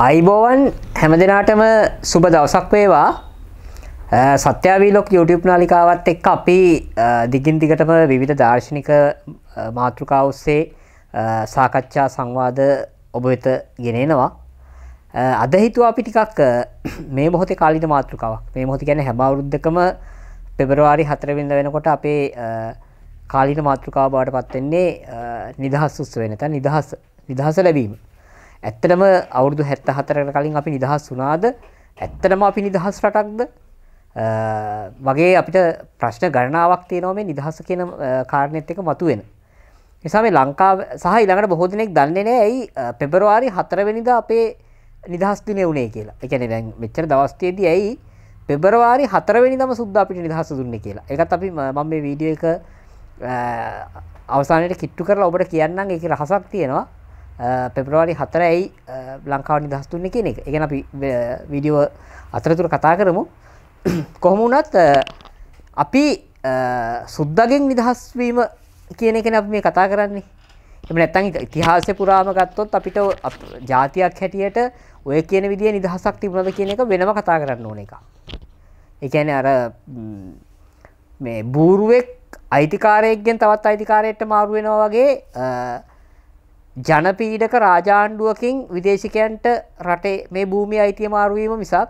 අයිබෝවන් හැම දෙනාටම සුබ දවසක් වේවා සත්‍යාවීලොක් YouTube නාලිකාවත් එක්ක අපි දිගින් දිගටම විවිධ දාර්ශනික මාතෘකා ඔස්සේ සාකච්ඡා සංවාද ඔබ වෙත ගෙනෙනවා. අද හිතුවා අපි ටිකක් මේ මොහොතේ කාලීන මාතෘකාවක්. මේ මොහොත කියන්නේ හැම අවුරුද්දකම පෙබරවාරි 4 වෙනිදා වෙනකොට අපේ කාලීන මාතෘකාව බවට පත් වෙන්නේ නිදහස් උත්සවය නැත්නම් නිදහස් නිදහස ලැබීම. ඇත්තටම අවුරුදු හැත්ත හතරට කලින් අපි නිදහස් වුනාද ඇත්තටම අපි නිදහස් රටක්ද වගේ අපිට ප්‍රශ්න ගණනාවක් තියනව මේ නිදහස කියන කාරණෙත් එක මතුවෙන. නිසා මේ ලංකාව සහ ඊළඟට බොහෝ දෙනෙක් දන්නේ නැහැ ඇයි පෙබරවාරි 4 වෙනිදා අපේ නිදහස් දිනේ වුණේ කියලා. ඒ කියන්නේ දැන් මෙච්චර දවස් තියේදී ඇයි පෙබරවාරි 4 වෙනිදාම සුද්දා අපිට නිදහස දුන්නේ කියලා. ඒකත් අපි මම මේ වීඩියෝ එක අවසානයේ කිට්ටු කරලා ඔබට කියන්නම් ඒකේ රහසක් තියෙනවා. පෙපරවාරි හතරයි ලංකාව නිදහස්තුන්න කියන එක එකන අපි විඩියෝ අතරතුර කතා කරමු කොහොමුණත් අපි සුද්දගෙන් නිදහස්වීම කියන එකන අප මේ කතා කරන්නේ එම නැත්තන් ඉතිහාස පුරාම ගත්තොත් අපිට ජාතියක් හැටියට ඔය කියන විදිිය නිදහසක් තිබුණද කියන එක වෙනම කතා කරන්න ඕන එක එකන අර මේ බූරුවෙක් අයිතිකාරයක්ගෙන් තවත් අයිතිකාරයට මාරුවෙනවා වගේ ජනපීඩක රාජාණ්ඩුවකින් විදේශිකයන්ට රටේ මේ භූමි අයිතිය මාරුවීම මිසක්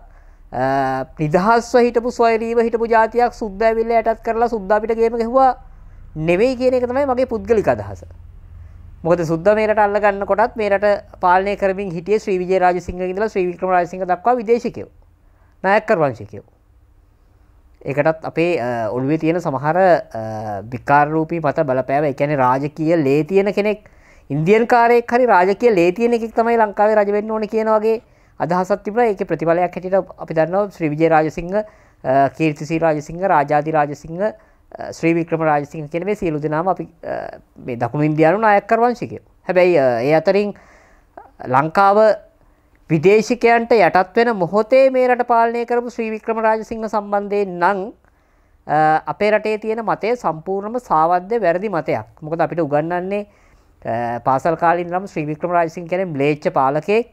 නිදහස්ව හිටපු ස්වයරීව හිටපු ජාතියක් සුද්දැවිල්ල යටත් කරලා සුද්දාපිට ගේම ගැහවා නෙවෙයි කියන එක තමයි මගේ පුද්ගලික අදහස. මොකද සුද්ද මේරට අල්ලගන්න කොටත් මේරට පාලනය කරමින් හිටිය ශ්‍රී විජය රාජසිංහ ඉඳලා ශ්‍රී වික්‍රම රාජසිංහ දක්වා විදේශිකයෝ නායකකර වංශිකයෝ. ඒකටත් අපේ ඔළුවේ තියෙන සමහර විකාරූපී මත බලපෑම ඒ කියන්නේ රාජකීය ලේ තියෙන කෙනෙක් ඉන්දියන් කාරයෙක් හරි රාජකය ලේතියන එකක් තමයි ලංකාවේ රජවෙන්න ඕන කියනවගේ අදහසත් තිබුණ ඒක ප්‍රතිඵලයක් හැටිට අපි දන්නව ශ්‍රීවිජය රාජසිංහ කීර්තිසී රාජසිංහ රාජාති රාජසිංහ ශ්‍රී වික්‍රම රාජසිංහ කියන මේ සියලු දෙනාම අපි මේ දකුණු ඉන්දියානු නායකකර වංශිකයෝ. හැබැයි ඒ අතරින් ලංකාව විදේශිකයන්ට යටත් වෙන මොහොතේ මේ රට පාලනය කරපු ශ්‍රී වික්‍රම රාජසිංහ සම්බන්ධයෙන් නම් අපේ රටේ තියෙන මතය සම්පූර්ණම සාවද්‍ය වැරදි මතයක්. මොකද අපිට උගන්වන්නේ පාසල් කාලින් නම් ශ්‍රී වික්‍රම රාජසිංහ කෙනෙක් ම්ලේච්ඡ පාලකෙක්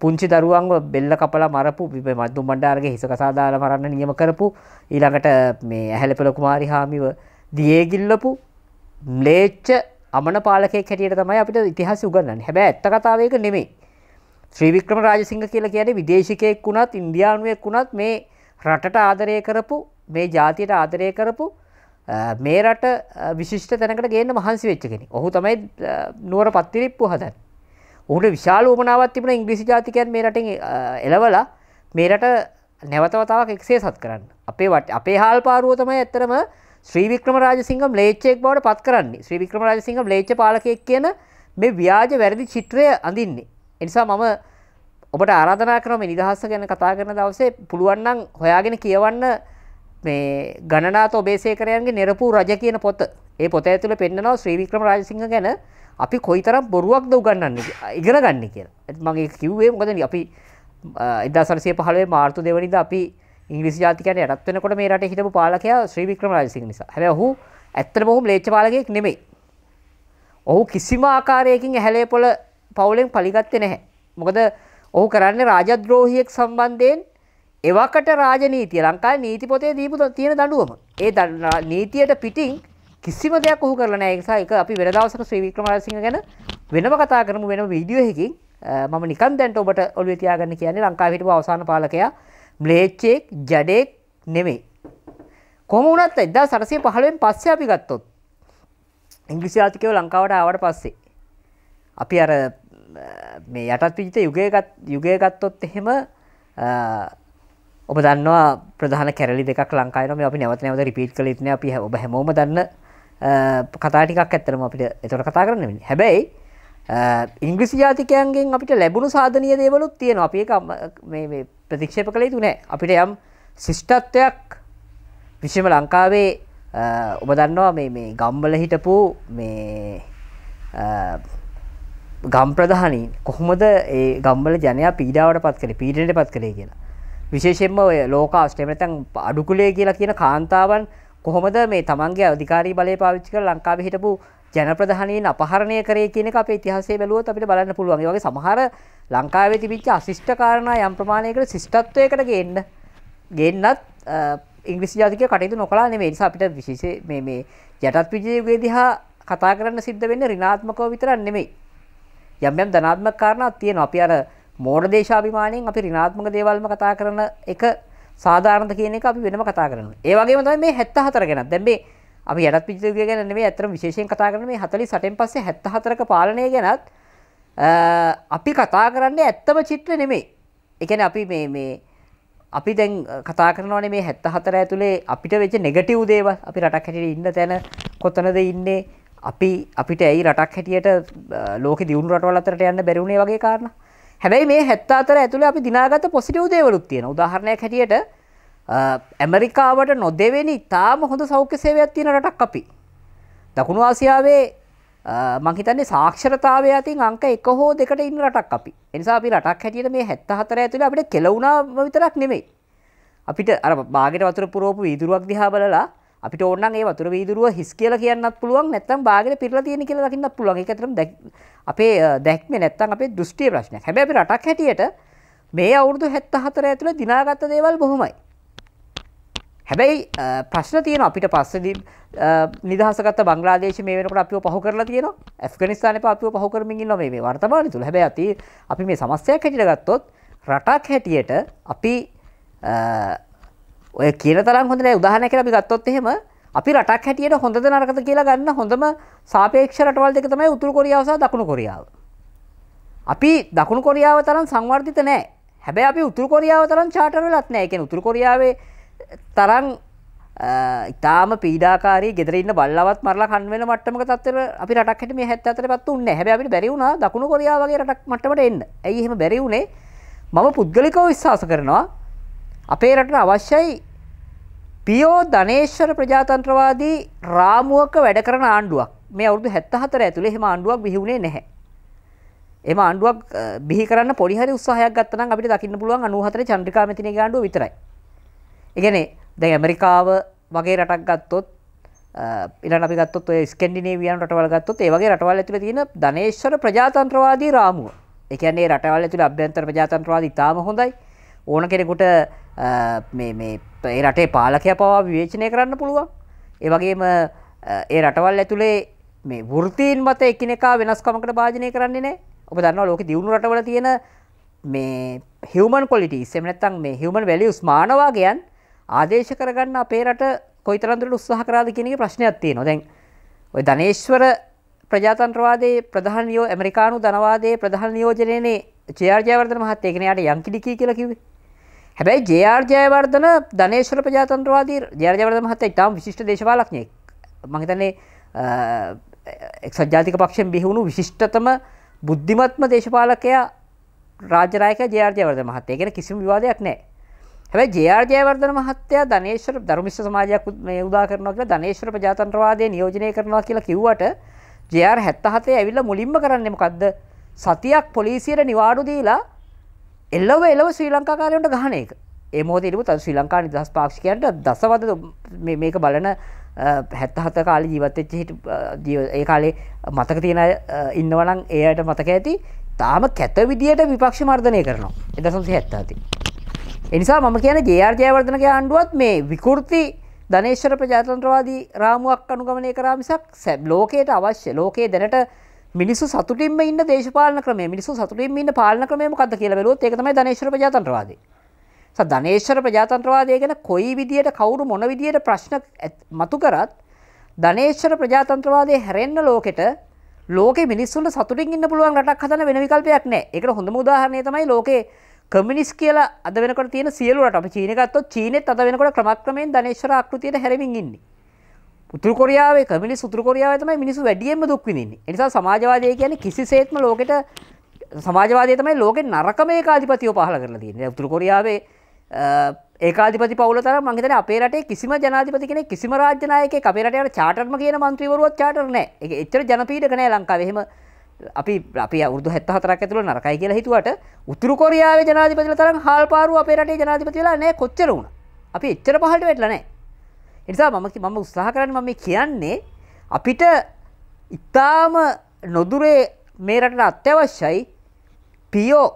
පුංචි දරුවන්ව බෙල්ල කපලා මරපු මද්දුම් බණ්ඩාරගේ හිස කසා දාලා මරන්න නියම කරපු ඊළඟට මේ ඇහැලපොළ කුමාරි හාමිව දියේගිල්ලපු ම්ලේච්ඡ අමන පාලකෙක් හැටියට තමයි අපිට ඉතිහාසය උගන්වන්නේ. හැබැයි ඇත්ත කතාව ඒක නෙමෙයි. ශ්‍රී වික්‍රම රාජසිංහ කියලා කියන්නේ විදේශිකයෙක් වුණත් ඉන්දියානුවෙක් වුණත් මේ රටට ආදරය කරපු මේ ජාතියට ආදරය කරපු මේ රට විශිෂ්ට තැනකට ගේන්න මහන්සි වෙච්ච කෙනෙ ඔහු තමයි නුවර පත්තිරිප්පු හදන් ඔහුට විශාල ෝමනාවත් තිබන ඉංග්‍රිසි ජාතිකයන් මේ රට එලවලා මේ රට නැවතවතාවක් එක්සේ සත් කරන්න අපේ වට අපේ හාල් පාරුව තමයි ඇත්තරම ශ්‍රීවික්‍රම රාජසිංහම් ලේච්චෙක් බවට පත් කරන්නේ ශ්‍රීවික්‍රම රාජසිංහම් ලේච්ච පාලකෙක් කියන මේ ව්‍යාජ වැරදි චිත්‍රය අඳින්නේ එනිසා මම ඔබට ආරාධනා කරම නිදහස ගැන කතා කරන දවසේ පුළුවන්නම් හොයාගෙන කියවන්න මේ ගණනාත ඔබේසේ කරයන්ගේ නිරපු රජ කියන පොත ඒ පොත ඇතුළ පෙන්න්නනවා ශ්‍රී වික්‍රම රාජසිංහ ගැන අපි කොයිතරම් බොරුවක් ද උගන්නන්න ඉගෙන ගන්න කියලා මගේ කිව්වේ මොකද අපි එදසරසේ පහලේ මාර්තු දෙවනිද අපි ඉංග්‍රිසි ජාතිකන යටත්වෙනකොට මේ රට හිටපු පාලකයා ශ්‍රී වික්‍රම රාජසිංහ නිසා හැ ඔහු ඇත්තට මොහු ලේච්ච පාලකයෙක් නෙමෙයි ඔහු කිසිම ආකාරයකින් ඇහැලේ පොළ පවුලෙන් පලිගත්තෙ නැහැ මොකද ඔහු කරන්න රාජද්‍රෝහියෙක් සම්බන්ධයෙන් එවකට රාජනීතිය ලංකාවේ නීති පොතේ දීපු තියෙන දඬුවම. ඒ නීතියට පිටින් කිසිම දෙයක් ඔහු කරලා නැහැ. ඒ නිසා ඒක අපි වෙන දවසක ශ්‍රී වික්‍රමරාජසිංහ ගැන වෙනම කතා කරමු වෙනම වීඩියෝ එකකින්. මම නිකන් දැන්ට ඔබට ඔළුවේ තියාගන්න කියන්නේ ලංකාවේ හිටපු අවසාන පාලකයා බ්ලේච්චෙක් ජඩෙක් නෙමෙයි. කොහොම වුණත් 1815න් පස්සේ අපි ගත්තොත් ඉංග්‍රීසි ආර්ථිකය ලංකාවට ආවට පස්සේ අපි අර මේ යටත් පිජිත යුගය යුගය ගත්තොත් එහෙම ඔබ දන්නවා ප්‍රධාන කැරලි දෙකක් ලංකායන මේ අපි නැවත නැවත රිපීට් කළෙත්න අපි ඔබ හැමෝම දන්න කතාටිකක් ඇත්තරම අපිට එතොට කතා කරන්න හැබැයි ඉංග්‍රිසි ජාතිකයන්ගෙන් අපිට ලැබුණු සාධනය දේවලුත් තියෙන අපේ ප්‍රතික්ෂප කළ යුතු නෑ අපිට යම් ශිෂ්ටත්වයක් විශෂම ලංකාවේ ඔබ දන්නවා මේ ගම්බල හිටපු මේ ගම්ප්‍රධානී කොහොමද ඒ ගම්බල ජනයා පීඩාවට පත් කළ පීඩට පත් කළේ කියලා විශේෂෙන්ම ඔය ලෝකාස්ටේම නැතන් අඩුකුලේ කියලා කියන කාන්තාවන් කොහොමද මේ තමන්ගේ අධිකාරී බලය පාවිච්චි කර ලංකාවේ හිටපු ජනප්‍රධානීන් අපහරණය කරේ කියන එක අපේ ඉතිහාසයේ බැලුවොත් අපිට බලන්න පුළුවන්. ඒ වගේ සමහර ලංකාවේ තිබිච්ච අශිෂ්ට කාරණා යම් ප්‍රමාණයකට ශිෂ්ටත්වයකට ගේන්න ගේන්නත් ඉංග්‍රීසි ජාතිකය කටයුතු නොකළා නෙමෙයි. ඒ නිසා අපිට විශේෂ මේ මේ යටත් විජය යුගයේ දිහා කතා කරන්න සිද්ධ වෙන්නේ ඍණාත්මකව විතරක් නෙමෙයි. යම් යම් ධනාත්මක කාරණා තියෙනවා. අපි අර මෝඩ දේශාභිමානයෙන් අපි ඍණාත්මක දේවල්ම කතා කරන එක සාධාරණද කියන එක අපි වෙනම කතා කරනවා. ඒ වගේම තමයි මේ 74 ගැනත්. දැන් මේ අපි යටත් පිටිතිය ගැන නෙමෙයි අත්‍තරම විශේෂයෙන් කතා කරන්නේ මේ 48න් පස්සේ 74ක පාලනය ගැනත් අපි කතා කරන්නේ ඇත්තම චිත්‍ර නෙමෙයි. ඒ කියන්නේ අපි මේ මේ අපි දැන් කතා කරනවානේ මේ 74 ඇතුලේ අපිට වෙච්ච නෙගටිව් දේවල් අපි රටක් හැටියට ඉන්න තැන කොතනද ඉන්නේ අපි අපිට ඇයි රටක් හැටියට ලෝකේ දියුණු රටවල් අතරට යන්න බැරි වුණේ වගේ කාරණා හැබැයි මේ හැත්තා අතර ඇතුළ අපි දිනාගත පොසිටව් දේවලුත් තියෙන උදාහරණයක් හැටියට ඇමරිකාවට නොදෙවෙනි තාම හොඳ සෞඛ්‍ය සේවයක් තියෙන රටක් අපි. දකුණු ආසියාවේ මංහිතන්නේ සාක්ෂරතාවය අතින් අංක එක හෝ දෙකට ඉන්න රටක් අපි එනිසා අපි රටක් හැටියට මේ හැත්ත හතර ඇතුළ අපිට කෙලවුණා විතරක් නෙමෙයි. අපිට අර බාගෙට වතුර පුරෝපු වීදුරුවක් දිහා බලලා අපිට ඕනන් ඒ වතුර වීදුරුව හිස් කියලා කියන්නත් පුළුවන් නැත්තම් බාගෙන පිරලා තියෙන කියලා දකින්නත් පුළුවන් ඒක ඇත්තටම අපේ දැක්ම නැත්තන් අපේ දෘෂ්ටිය ප්‍රශ්නයක් හැබැ රටක් හැටියට මේ අවුරුදු හැත්ත හතර ඇතුළ දිනාගත්ත දේවල් බොහොමයි. හැබැයි ප්‍රශ්න තියෙන අපිට පස්සද නිදහසක බංගලාදේශ මේකට අපිය පහ කරලා තියෙන ඇස්ගනිස්ාන පාපිය පහකරමින් නො මේ වර්තමාන තුළ හැබැ ඇති අපි මේ සමස්යයක් හැටිට ගත්තොත් රටක් හැටියට අපි ඔය කියන තරම් හොඳ උදාහනැ කර අපි ගත්තොත් එහෙම අපි රටක් හැටියට හොඳද නරකද කියලා ගන්න හොඳම සාපේක්ෂ රටවල් දෙක තමයි උතුරු කොරියාව සහ දකුණු කොරියාව. අපි දකුණු කොරියාව තරම් සංවර්ධිත නැහැ. හැබැයි අපි උතුරු කොරියාව තරම් චාටර් වෙලත් නැහැ. ඒ කියන්නේ උතුරු කොරියාවේ eh, තරම් eh, ඉතාම පීඩාකාරී ගෙදර ඉන්න බල්ලවත් මරලා කන් වෙන මට්ටමක තත්ත්වෙට අපි රටක් හැටියට මේ 74පත් උන්නේ නැහැ. හැබැයි අපිට බැරි වුණා දකුණු කොරියාව වගේ රටක් මට්ටමට එන්න. ඇයි එහෙම බැරි වුනේ? මම පුද්ගලිකව විශ්වාස කරනවා අපේ රටට අවශ්‍යයි පියෝ ධනේශ්වර ප්‍රජාතන්ත්‍රවාදී රාමුවක වැඩ කරන ආණ්ඩුවක් මේ අවුරුදු 74 ඇතුලේ එහෙම ආණ්ඩුවක් බිහි වුණේ නැහැ. එහෙම ආණ්ඩුවක් බිහි කරන්න පොඩි හරි උත්සාහයක් ගත්තා නම් අපිට දකින්න පුළුවන් 94 චන්ද්‍රිකා මෙතිනගේ ආණ්ඩුව විතරයි. ඒ කියන්නේ දැන් ඇමරිකාව වගේ රටක් ගත්තොත් ඊළඟ අපි ගත්තොත් ඔය ස්කැන්ඩිනේවියානු රටවල් ගත්තොත් ඒ වගේ රටවල් ඇතුලේ තියෙන ධනේශ්වර ප්‍රජාතන්ත්‍රවාදී රාමුව. ඒ කියන්නේ රටවල් ඇතුලේ අභ්‍යන්තර ප්‍රජාතන්ත්‍රවාදී ඉතාම හොඳයි. ඕන කෙනෙකුට මේ මේ ඒ රටේ පාලකය පවා විවේචනය කරන්න පුළුවන් ඒවගේම ඒ රටවල් ඇතුළේ මේ වෘතීන් මත එකනෙකා වෙනස්කමකට භාජනය කරන්නේ නෑ ඔබ දන්න ලෝක දියුණු රටවල තියෙන මේ හිවමන් කොලිටි සෙමනැත්තන් මේ හිවමන් වැලියස් මානවාගයන් ආදේශ කරගන්න අපේ රට කොයිතරන්දුරට උත්සාහ කරාද කියනක ප්‍රශ්නයක්තිය නොදැන් ඔය ධනේශ්වර ප්‍රජාතන්ත්‍රවාදේ ප්‍රධානියෝ ඇමරිකානු ධනවාදේ ප්‍රධාන නියෝජනයනේ චයාර්ජයවර්ධන මහත්තයගෙනයට යංකිඩිකී කියලකිවේ හැබැයි ජයාර්ජයවර්ධන ධනේශ්වර ප්‍රජාතන්ත්‍රවාදී ජයර්ජවර්ධ මහත්තය ඉතාම විශිෂ්ට දේශපාලක්ඥයෙක් මහිතන්නේ එක්සත් ජාතික පක්ෂෙන් බිහිවුණු විශිෂ්ටතම බුද්ධිමත්ම දේශපාලකයා රාජරයක ජයාර්ජයවර්ධ මහත්තය ගැන කිසිම විවාදයක් නෑ හැබැයි ජයාර්ජයවර්ධන මහත්තයා ධනේශ්වර ධර්මිශ්‍ර සමාජයක් මේ උදා කරනවා කියලා ධනේශ්වර ප්‍රජාතන්ත්‍රවාදය නියෝජනය කරනවා කියලා කිව්වට ජයාර් 77 ඇවිල්ලා මුලින්ම කරන්නේ මොකද්ද සතියක් පොලිසියට නිවාඩු දීලා එල්ලව එලව ශ්‍රී ලංකාකාරයන්ට ගහන එක ඒමෝද ඉරිපුත ශ්‍රී ලංකා නිදහස් පාක්ෂිකයන්ට දසවද මේක බලන හැත්තහත කාලි ජීවතච්ච හිට ඒ කාලේ මතක තියෙන ඉන්නවනම් ඒයට මතක ඇති තාම කැත විදියට විපක්ෂ මර්ධනය කරනවා එදසන්සි හැත්තාති. එනිසා මම කියන ජයාර්ජයවර්ධනක ආණ්ඩුවත් මේ විකෘති ධනේශ්වර ප්‍රජාතන්ත්‍රවාදී රාමුවක් අනුගමනය කරාමිසක් සැබ් ලෝකයට අවශ්‍ය ලෝකයේ දැනට මිනිස්සු සතුටින්ම ඉන්න දේශපාලන ක්‍රමය මිනිස්සු සතුටින්ම ඉන්න පාලන ක්‍රමය මොකද්ද කියලා බැලුවොත් ඒක තමයි ධනේශ්වර ප්‍රජාතන්ත්‍රවාදය. සත් ධනේශ්වර ප්‍රජාතන්ත්‍රවාදය ගැන කොයි විදියට කවුරු මොන විදියට ප්‍රශ්න මතු කරත් ධනේශ්වර ප්‍රජාතන්ත්‍රවාදය හැරෙන්න ලෝකෙට ලෝකෙ මිනිස්සුන්ට සතුටින් ඉන්න පුළුවන් රටක් හදන වෙන විකල්පයක් නැහැ. ඒකට හොඳම උදාහරණය තමයි ලෝකේ කමියුනිස් කියලා අද වෙනකොට තියෙන සියලු රට. අපි චීන ගත්තොත් චීනෙත් අද වෙනකොට ක්‍රමක්‍රමයෙන් ධනේශ්වර ආකෘතියට හැරෙමින් ඉන්නේ. උතුරු කොරියාවේ කමිනිස් උතුරු කොරියාවේ තමයි මිනිස්සු වැඩියෙන්ම දුක් විඳින්නේ. ඒ නිසා සමාජවාදය කියන්නේ කිසිසේත්ම ලෝකෙට සමාජවාදය තමයි ලෝකෙ නරකම ඒකාධිපතිව පහළ කරලා තියෙන්නේ. උතුරු කොරියාවේ ඒකාධිපති පවුල තරම් මං හිතන්නේ අපේ රටේ කිසිම ජනාධිපති කෙනෙක් කිසිම රාජ්‍ය නායකයෙක් අපේ රටේ යන චාටර්ම කියන മന്ത്രിවරුවත් චාටර් නැහැ. ඒක එච්චර ජනපීඩක නැහැ ලංකාවේ. එහෙම අපි අපි අවුරුදු 74ක් ඇතුළේ නරකයි කියලා හිතුවට උතුරු කොරියාවේ ජනාධිපතිලා තරම් හාල්පාරුව අපේ රටේ ජනාධිපති වෙලා නැහැ කොච්චර වුණා. අපි එච්චර පහළට වැටලා නැහැ. එනිසා මම මම උත්සාහ කරන්න මම කියන්නේ අපිට ඉතාම නොදුරේ මේ රටට අත්‍යවශ්‍යයි පියෝ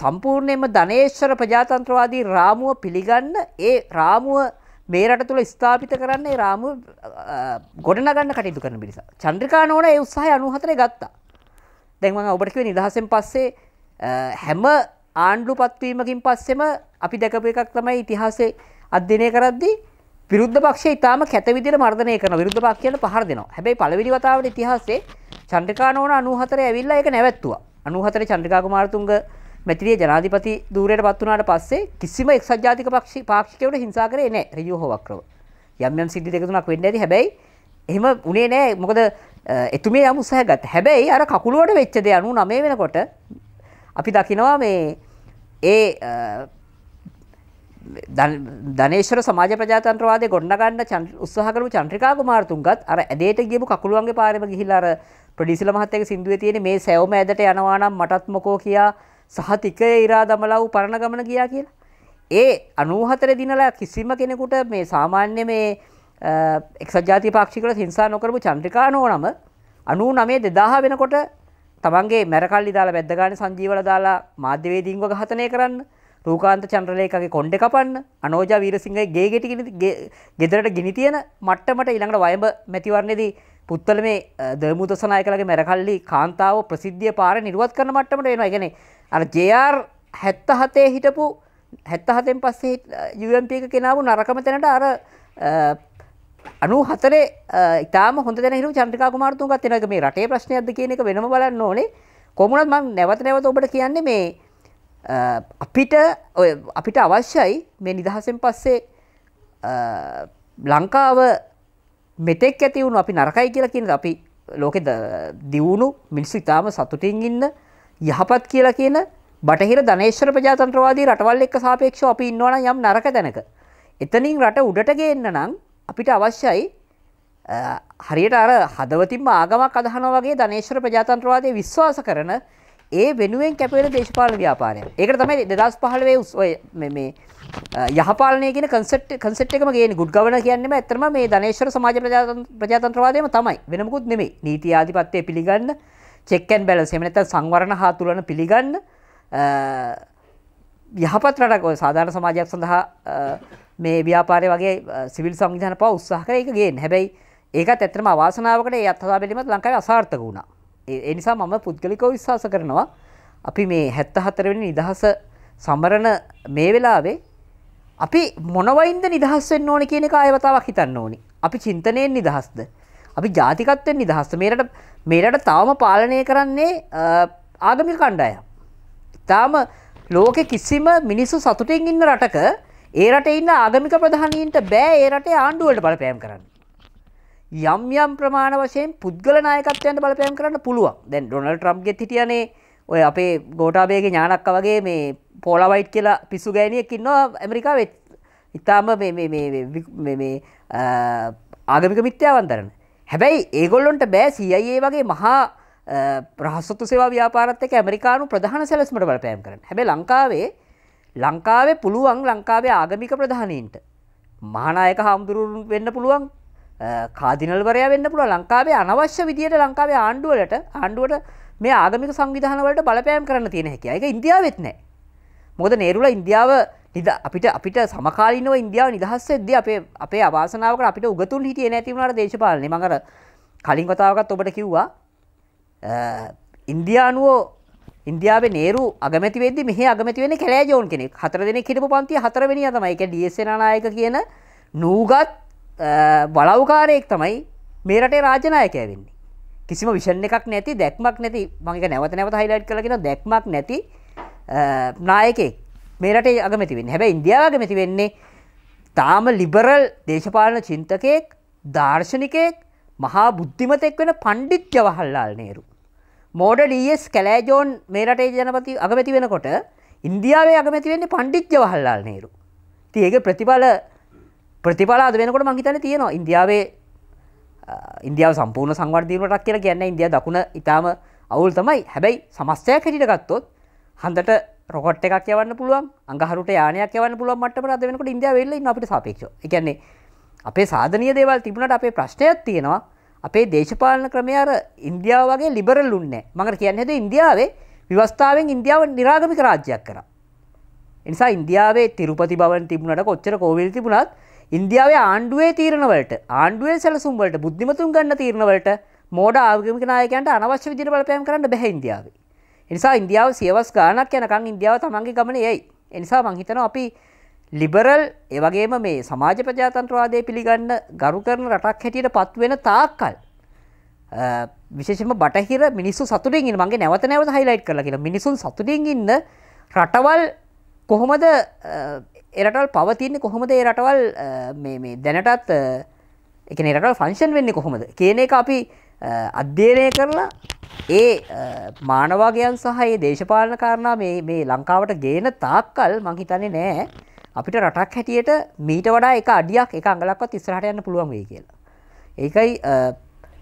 සම්පූර්ණයෙන්ම ධනේශ්වර ප්‍රජාතන්ත්‍රවාදී රාමුව පිළිගන්න ඒ රාමුව මේ රට තුළ ස්ථාපිත කරන්න ඒ රාමුව ගොඩනගන්න කටයුතු කරන පිරිස. චන්ද්‍රිකා නෝන ඒ උත්සාහය 94 ගත්තා. දැන් මම ඔබට කිව්වේ නිදහසෙන් පස්සේ හැම ආණ්ඩු පත්වීමකින් පස්සෙම අපි දැකපු එකක් තමයි ඉතිහාසයේ අධ්‍යයනය කරද්දී විරුද්ධ පක්ෂය ඉතාම කැත විදිහට මර්ධනය කරන විරුද්ධ පක්ෂයට පහර දෙනවා. හැබැයි පළවෙනි වතාවට ඉතිහාසයේ චන්ද්‍රකානෝන 94 ඇවිල්ලා ඒක නැවැත්තුවා. 94 චන්ද්‍රකා කුමාරතුංග මැතිරිය ජනාධිපති ධූරයට පත් වුණාට පස්සේ කිසිම එක්සත් ජාතික පක්ෂ පාක්ෂිකයවට හිංසා කරේ නැහැ රිජු හොවක්‍රව. යම් යම් සිද්ධි දෙක තුනක් වෙන්න ඇති. හැබැයි එහෙම උනේ නැහැ. මොකද එතුමිය යම් උත්සාහ ගත්තා. හැබැයි අර කකුල වල වෙච්ච දේ 99 වෙනකොට අපි දකිනවා මේ ඒ ධනේශ්වර සමාජ ප්‍රජාතන්ත්‍රවාදය ගොඩනගන්න උත්සාහ කරපු චන්ද්‍රිකා කුමාරතුංගත් අර ඇදේට ගියපු කකුළුවන්ගේ පාරෙම ගිහිල්ලා අර ප්‍රොඩියසර් මහත්තයාගේ සින්දුවේ තියෙන මේ සැවම ඇදට යනවා නම් මටත් මොකෝ කියා සහ තිකේ ඉරා දමලා වූ පරණ ගමන ගියා කියලා. ඒ 94 දිනලා කිසිම කෙනෙකුට මේ සාමාන්‍ය මේ එක්සත් ජාතික පාක්ෂික වල හිංසා නොකරපු චන්ද්‍රිකා නෝනම 99 2000 වෙනකොට තමන්ගේ මැරකල්ලි දාලා වැද්දගානේ සංජීවල දාලා මාධ්‍යවේදීන්ව ඝාතනය කරන්න රූකාන්ත චන්ද්‍රලේකගේ කොණ්ඩ කපන්න අනෝජා වීරසිංහගේ ගේ ගෙටි ගෙදරට ගිනි තියෙන මට්ටමට ඊළඟට වයඹ මැතිවරණයේදී පුත්තල මේ දර්මුදසනායකලගේ මැරකල්ලි කාන්තාව ප්‍රසිද්ධිය පාර නිර්වත් කරන මට්ටමට එනවා. ඒ කියන්නේ අර JR 77 හිටපු 77න් පස්සේ UMP එක කෙනාවු නරකම තැනට අර 94 ඉතාලම හොඳ දැන හිරු චන්ද්‍රිකා කුමාරතුංගත් එනවා. මේ රටේ ප්‍රශ්නයක්ද කියන එක වෙනම බලන්න ඕනේ. කොහොමුණත් මම නැවත නැවත ඔබට කියන්නේ මේ අපිට ඔය අපිට අවශ්‍යයි මේ නිදහසෙන් පස්සේ ලංකාව මෙතෙක් ඇතිවුණු අපි නරකයි කියලකින් අපි ලෝකෙ දියුණු මිනිස්සු ඉතාම සතුටින් ඉන්න යහපත් කියලා කියන බටහිර ධනේශ්වර ප්‍රජාතන්ත්‍රවාදී රටවල් එක්ක සාපේක්ෂව අපි ඉන්නවන යම් නරක තැනක. එතනින් රට උඩට ගේන්න නම් අපිට අවශ්‍යයි හරියට අර හදවතින්ම ආගමක් අදහන වගේ ධනේශ්වර ප්‍රජාතන්ත්‍රවාදය විශ්වාස කරන ඒ වෙනුවෙන් කැපවෙන දේශපාලන ව්‍යාපාරය. ඒකට තමයි 2015 ඔය මේ යහපාලනය කියන කන්සෙප්ට් කන්සෙප්ට් එකම ගේන්නේ. good governance කියන්නේම ඇත්තටම මේ ධනේශ්වර සමාජ ප්‍රජාතන්ත්‍රවාදයම තමයි. වෙන මොකුත් නෙමෙයි. නීති ආධිපත්‍යය පිළිගන්න, check and balance එහෙම නැත්නම් සංවරණ හා තුලන පිළිගන්න යහපත් රටක් ඔය සාධාරණ සමාජයක් සඳහා මේ ව්‍යාපාරය වගේ සිවිල් සංවිධාන පව උත්සාහ කරලා ඒක ගේන්න. හැබැයි ඒකත් ඇත්තටම අවාසනාවකට ඒ අත්හදා බැලීමත් ලංකාවේ අසාර්ථක වුණා. එනිසා මම පුද්ගලිකව විශ්වාස කරනවා අපි මේ හැත්ත හතරවෙනි නිදහස සමරණ මේ වෙලාවේ අපි මොනවයින්ද නිදහස් වෙන්න ඕන කියන එක ආයවතාවක් හිතන්න ඕනි. අපි චින්තනයෙන් නිදහස්ද. අපි ජාතිකත්වයෙන් නිදහස්ද. මේරට මේරට තවම පාලනය කරන්නේ ආගමික කණ්ඩායම්. ඊටාම ලෝකෙ කිසිම මිනිස්සු සතුටින් ඉන්න රටක ඒ රටේ ඉන්න ආගමික ප්‍රධානීන්ට බෑ ඒ රටේ ආණ්ඩුවලට බලපෑම් කරන්න. යම් යම් ප්‍රමාණ වශයෙන් පුද්ගල නායකත්වයන්ට බලපෑම් කරන්න පුළුවන්. දැන් ඩොනල් ට්‍රම්ප් ගෙත් හිටියනේ ඔය අපේ ගෝඨාභයගේ ඥානක්ක වගේ මේ පෝලා වයිට් කියලා පිස්සු ගෑණියෙක් ඉන්නවා ඇමරිකාවේ. ඉතාලම මේ මේ මේ මේ මේ ආගමික මිත්‍යාවන්තරන. හැබැයි ඒගොල්ලොන්ට බෑ CIA වගේ මහා ප්‍රහස්සොත්තු සේවා ව්‍යාපාරත් එක්ක ඇමරිකානු ප්‍රධාන සැලැස්මට බලපෑම් කරන්න. හැබැයි ලංකාවේ ලංකාවේ පුළුවන් ලංකාවේ ආගමික ප්‍රධානීන්ට මහානායක හාමුදුරුවන් වෙන්න පුළුවන් කාදිනල්වරයා වෙන්න පුළුව ලංකාවේ අනවශ්‍ය විදියට ලංකාවේ ආණ්ඩුවලට ආණ්ඩුවට මේ ආගමික සංවිධානවලට බලපෑම් කරන්න තියෙන හැකිය එක ඉන්දියාවෙත් නෑ මොද නේරුල ඉන්දියාව නිද අපිට අපිට සමකාලීනව ඉන්දියාව නිදහස්සෙද්දී අපේ අපේ අවාසනාවකට අපිට උගතුන් හිටිය නැතිවුණට දේශපාලන මඟර කලින් කතාවකත් ඔබට කිව්වා ඉන්දියානුවෝ ඉන්දියාවේ නේරු අගමැතිවෙද මෙහ අගමැතිවෙන කැෑ ජෝන් කෙනෙක් හතර දෙන කිරපු පන්ති හතරවෙනි තමයි එක ඩියසනානායක කියන නූගත් බලවකාරයෙක් තමයි මේ රටේ රාජනායකය වෙන්නේ. කිසිම විෂන් එකක් නැති දැක්මක් නැති මංක නැවත නැවත හයිලයිට් කලගෙන දැක්මක් නැති නායකෙක් මේ රටේ අගමැති වෙන්නේ. හැබැයි ඉන්දියාව අගමැති වෙන්නේ තාම ලිබරල් දේශපාලන චින්තකයෙක්, දාර්ශනිකයෙක්, මහා බුද්ධිමතෙක් වෙන පණ්ඩිත් ජවහර්ලාල් නෙහරු. මෝඩල් ඊ.එස්. කැලෑජෝන් මේ රටේ ජනපති අගමැති වෙනකොට ඉන්දියාවේ අගමැති වෙන්නේ පණ්ඩිත් ජවහර්ලාල් නෙහරු. ඉතින් ඒක ප්‍රතිඵල ප්‍රතිඵලාද වෙනකොට මංහිතන තියෙනවා ඉන්දියාවේ ඉන්දියාව සම්පූර්ණ සංවර්ධීමටක් කියලා කියන්න ඉන්දිය දකුණ ඉතාම අවුල් තමයි හැබැයි සමස්තය කැටිට ගත්තොත් හන්දට රොකට් එකක් යවන්න පුළුවන් අඟහරුට යානයක් යවන්න පුළුවන් මට්ටම අද වෙනකොට ඉන්දියා වෙල්ල අපිට සාපේක්ෂ කියන්නේ අපේ සාධනය දේවල් තිබුණට අපේ ප්‍රශ්නයක් තියෙනවා අපේ දේශපාලන ක්‍රමය අර ඉන්දියාව වගේ ලිබරල් උන්නේ මඟට කියන්න හද ඉන්දියාවේ විවස්ථාවෙන් ඉන්දියාව නිරාගමික රාජ්‍යයක් කර නිසා ඉන්දියාවේ තිරුපති බවන් තිබුණට කොච්චර කෝවිල් තිබුණත් ඉන්දියාවේ ආණ්ඩුවේ තීරණවලට ආණ්ඩුවේ සැලසුම්වලට බුද්ධිමතුන් ගන්න තීරණවලට මෝඩ ආගමික නායකයන්ට අනවශ්‍ය විදිහට බලපෑම් කරන්න බැහැ ඉන්දියාවේ. ඒ නිසා ඉන්දියාව සියවස් ගාණක් යනකම් ඉන්දියාව තමන්ගේ ගමනේ යයි. ඒ නිසා මම හිතනවා අපි ලිබරල් ඒ වගේම මේ සමාජ ප්‍රජාතන්ත්‍රවාදය පිළිගන්න ගරු කරන රටක් හැටියට පත්වෙන තාක්කල් විශේෂම බටහිර මිනිස්සු සතුටින් ඉන්න මගේ නැවත නැවත හයිලයිට් කරලා කියලා මිනිසුන් සතුටින් ඉන්න රටවල් කොහොමද එරටල් පවතින්නේ කොහොමද ඒ රටවල් දැනටත් එක රටල් ෆංශන් වෙන්නේ කොහොමද කියන එක අපි අධ්‍යයනය කරලා ඒ මානවාගයන් සහයේ දේශපාලන කාරණා මේ ලංකාවට ගේන තාක්කල් මංහිතන්නේ නෑ අපිට රටක් හැටියට මීට වඩා එක අඩියක් එක අඟලක්වත් ඉස්රහට යන්න පුළුවන් වේ කියලා ඒකයි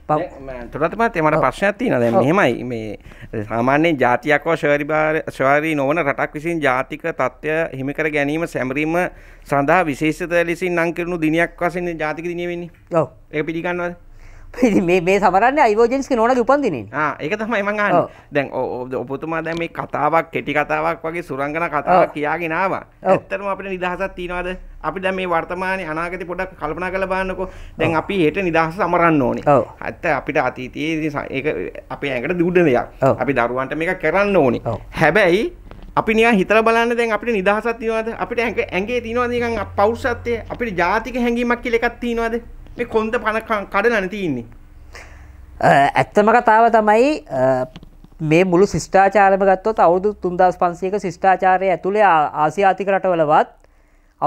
තුරතමත් එමට ප්‍රශ්නයක් තියෙන දැ මෙහෙමයි මේ සාමාන්‍යෙන් ජාතියක්කෝ ශවරිභාර ස්වාරී නොවන රටක් විසින් ජාතික තත්ත්වය හිමිකර ගැනීම සැමරීම සඳහා විශේෂත ලෙසින් නංකිරනු දිනයක් වසන්නේ ජාතික දිනවෙන්නේ ඒ පිළිගන්නවද මේ සමරන්න අයිෝජන්ස්ක නොනගේ උපන්දින ඒක තමයි මඟන්න දැන් ඔබතුමා දැ මේ කතාවක් කෙටි කතාවක් වගේ සුරංගන කතාවක් කියාගෙනාව ඇත්තරම අපට නිදහසත් තිනවාද අපි දැ මේ වර්තමානය අනාගත පොඩක් කල්පනා කළ බාන්නකො දැන් අපි හෙට නිදහස සමරන්න ඕනි ඇත්ත අපිට අතීතයේ අපේ ඇකට දුඩ දෙයක් අපි දරුවන්ට මේක කරන්න ඕනි හැබැයි අපි නිකන් හිතලා බලන්න දැන් අපිට නිදහසක් තියනවාද අපිට ඇඟේ තියනවාද නිකන් පෞරුෂත්වය අපිට ජාතික හැඟීමක් කියලා එකක් තියනවාද මේ කොන්ද පණ කඩලන තියන්නේ ඇත්තම කතාව තමයි මේ මුළු ශිෂ්ඨාචාරම ගත්තොත් අවුරුදු 3500ක ශිෂ්ඨාචාරය ඇතුලේ ආසියාතික රටවලවත්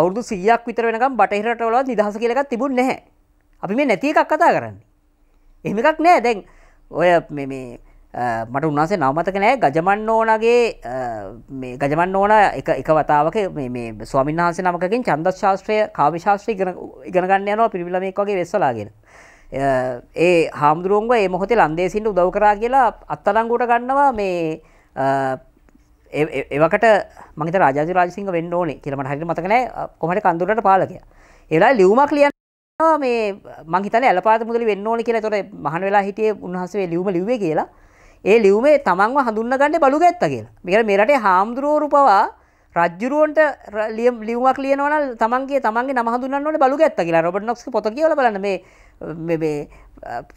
අවුරුදු 100ක් විතර වෙනකම් බටහිර රටවලවත් නිදහස කියලා එකක් තිබුණ නැහැ. අපි මේ නැති එකක් කතා කරන්නේ. එහෙම එකක් නැහැ. දැන් ඔය මේ මේ මට උන්වසේ නවමතක නෑ ගජමන් ඕෝනගේ ගජමන් ඕන එක වතාවක මේ ස්වාමින් වහන්සේ නමකින් චන්ද ශාස්ත්‍රය කාම ශාස්ත්‍රය ඉගෙනගන්න යනවා පිරිිලමෙක් වගේ වෙස්සලාගෙන. ඒ හාමුදුරුවන්ග ඒ මොහොතේ ලන්දේසින්ට උදව් කරා කියලා අත්තලංගුට ගන්නවා මේ එවකට මත රජ රාසිංහ වෙන්න ඕනේ කියලමට හරි මතකනෑ කොමට කඳුරට පාලකය. එලා ලියවමක් ලියන් මේ මංහිතන ඇලපාත මුදල වෙන්න ඕන කියලා තොර මහන් වෙලා හිටිය උන්හසේ ලියුම ලිවේ කියලා ඒ ලිව්මේ තමන්ව හඳුන්නගන්න බලු ගැත්ත කියලා මෙකට මෙරටේ හාමුදුරුවරු පවා රජ්ජුරුවන්ට ලියම් ලිවක් ලියනවන තමන්ගේ තමන්ගේ නමහඳුන්නට බලු ඇත්ත කියලා රොබට නොක්ස් පොත කියල බලන මේ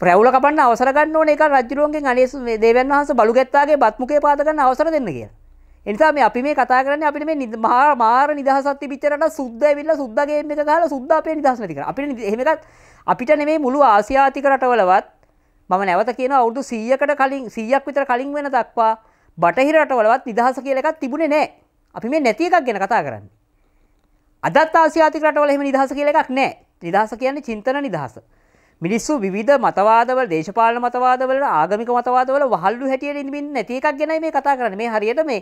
ප්‍රැවල කපන්න අවසරගන්න ඕන එක රජරුවන්ගේ අනිසු දේවන් වහස බලු ඇත්තාගේ බත්මකේ පාදගන්න අවසර දෙන්න කිය එනිසා මේ අපි මේ කතා කරන්න අපිට මේ නිදමාර මාර නිදහසත් පිචරට සුද්ද විල්ල සුද්දගේ එක හල සුද්දාපය නිදහසනතික අපි හෙමකත් අපිට නෙමේ මුළු ආසියාතික රටවලවත් මම නැවත කියන අවුදු සීයකට කලින් සීයක් විතර කලින් වෙන දක්වා බටහිරටවලවත් නිදහස කියල එකක් තිබුණේ නෑ අපි මේ නැති එකක් ගැන කතා කරන්න. අදත් ආසියාතික රටවල එහෙම නිදහස කියල එකක් නෑ නිදහස කියන්නේ චින්තන නිදහස. මිනිස්සු විධ මතවාදවල දේශපාල මතවාදවල ආගමික මතවාදවල වහල්ලු හැටියට ඉඳමින් නැති එකක් ගැන මේ කතා කරන්නේ මේ හරියට මේ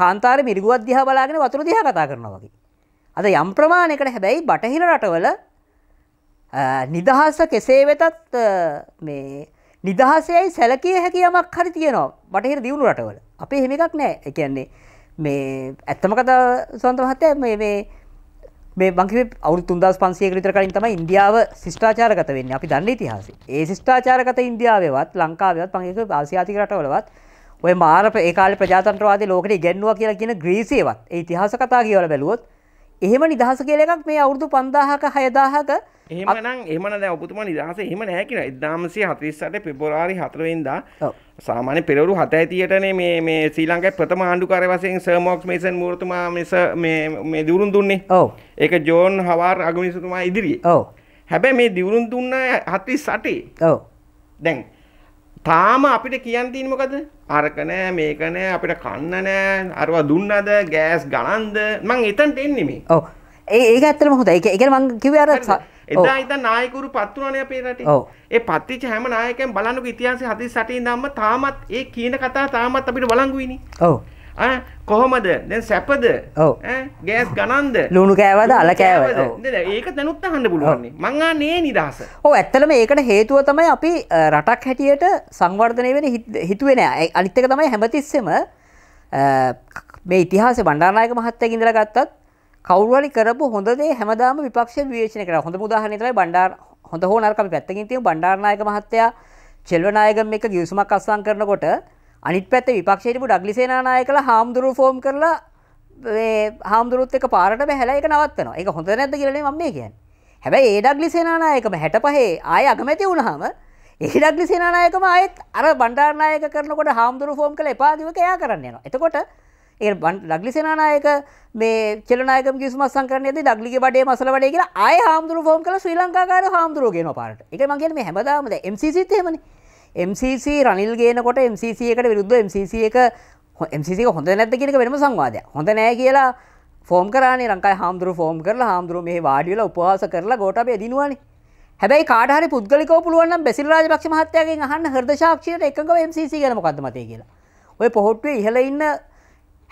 කාන්තාර මිරිගුවක් දිහා බලාගෙන වතුර දිහා කතා කරනවා වගේ. අද යම් ප්‍රමාණයකට හැබැයි බටහිර රටවල නිදහස කෙසේ වෙතත් නිදහසයි සැලකිය හැකි යමක් හරි තියනවා බටහිර දියුණු රටවල අපේ හෙම එකක් නෑ එකන්නේ මේ ඇත්තම කතා සොන්ත හත්තය මේ මේ බංකි අවු තුන්දස් පන්සේ ලිතර කලින් තම ඉන්දියාව ශිෂ්ාචාරකත වෙන්න අපි දන්න ඉතිහාස ඒ ශිෂ්ාචාරකත ඉන්දියාවත් ලංකාවත් පංක ආසියාතික රටවලවත් ඔය මාර ඒකාල ප්‍රජාතන්ත්‍රවාද ලෝකට ගැන්නවා කියලා කියන ග්‍රීසේවත් ඒ තිහාස කතා කියවල බැලුවොත් එහෙම නිදහස කියලක් මේ අවුරුදු පන්දාහක හයදාහක එහමන එමන ඔපතුම නිදහස එහම නැකින එදාමසේ හතිස්සට පෙබොරාරි හතරවෙන්දා සාමාන්‍ය පෙරවරු හත ඇතියටනේ මේ ශ්‍රී ලංකයි ප්‍රථම ආණ්ඩුකාර වසයෙන් සර්මෝක්ස් මේසන් මූර්තුමා මෙස මේ දවරුන් දුන්නේ ඔව ඒක ජෝන් හවාර් අගමිනිසතුමා ඉදිරියේ ඔව හැබැ මේ දිවරුන් දුන්න හත්ති සටේ ඔව දැන් තාම අපිට කියන්තින් මොකද අරකනෑ මේකනෑ අපිට කන්න නෑ අරවා දුන්නද ගෑස් ගණන්ද මං එතන්ට එන්නෙමේ ඕ ඒ ඒ ඇත්තම හොඳ එක එක මං කිව අර එදා ඉදන් නායකවරු පත් වුණානේ අපේ රටේ. ඔව්. ඒ පත්විච්ච හැම නායකයන් බලන්නකෝ ඉතිහාසයේ 48 ඉඳන්ම තාමත් ඒ කියන කතා තාමත් අපිට වළංගුයිනේ. ඔව්. ඈ කොහොමද? දැන් සැපද? ඔව්. ඈ ගෑස් ගණන්ද? ලුණු කෑවද? අල කෑවද? ඔව්. ඒක දැනුත් අහන්න පුළුවන්. මං ආන්නේ නිදහස. ඔව් ඇත්තටම ඒකට හේතුව තමයි අපි රටක් හැටියට සංවර්ධනය වෙන හිතුවේ නෑ. අනිත් එක තමයි හැමතිස්සෙම මේ ඉතිහාසයේ බණ්ඩාරනායක මහත්තයාගේ ඉඳලා ගත්තත් කවරුවරි කරපු හොඳ දේ හැමදාම විපක්ෂ විවේචන කර හොඳ උදාහරණය තමයි බණ්ඩාර හොඳ හෝ නරක අපි පැත්තකින් තියෙන බණ්ඩාරනායක මහත්තයා චෙල්වනායකම් එක ගිවිසුමක් අස්වම් කරනකොට අනිත් පැත්තේ විපක්ෂයේ තිබු ඩග්ලි සේනානායකලා හාමුදුරුවෝ ෆෝම් කරලා මේ හාමුදුරුවොත් එක පාරට බැහැලා ඒක නවත්තනවා. ඒක හොඳ නැද්ද කියලා නේ මම මේ කියන්නේ. හැබැයි ඒ ඩග්ලි සේනානායකම 65 ආයේ අගමැති වුණාම ඒ ඩග්ලි සේනානායකම ආයෙත් අර බණ්ඩාරනායක කරනකොට හාමුදුරුවෝ ෆෝම් කරලා එපා දිවක එයා කරන්න යනවා. එතකොට ඒ ලගලි සේනානායක මේ චෙලනායක කිසිම සංකරනයද දක්ලිගේ බඩේ මසල වඩේ කියලා අය හාමුදුරු ෆෝම් කළ ශ්‍රී ලංකාකාර හාමුදුරුවගෙන පාට එක මගේ මේ හැමදාමද MCC තේමනි MCC රනිල් ගේනකොට MCC එකට විරුද්ධ MCC එක MCC හොඳ නැත්ත කියනක වෙනම සංවාදය හොඳ නෑ කියලා ෆෝම් කරන රංකයි හාමුදුරු ෆෝම් කරලා හාමුදුරු මේ වාඩියල උපවාස කරලා ගෝටබ දිනුවනි හැබැයි කාටහරි පුද්ගලිකව පුළුවන් බෙසිල් රාජපක්ෂ මහත්තයාගෙන් අහන්න හෘද ශාක්ෂියට එකඟව MCC ගැන මොකද්ද මතේ කියලා ඔය පොහොට්ටුවේ ඉහළ ඉන්න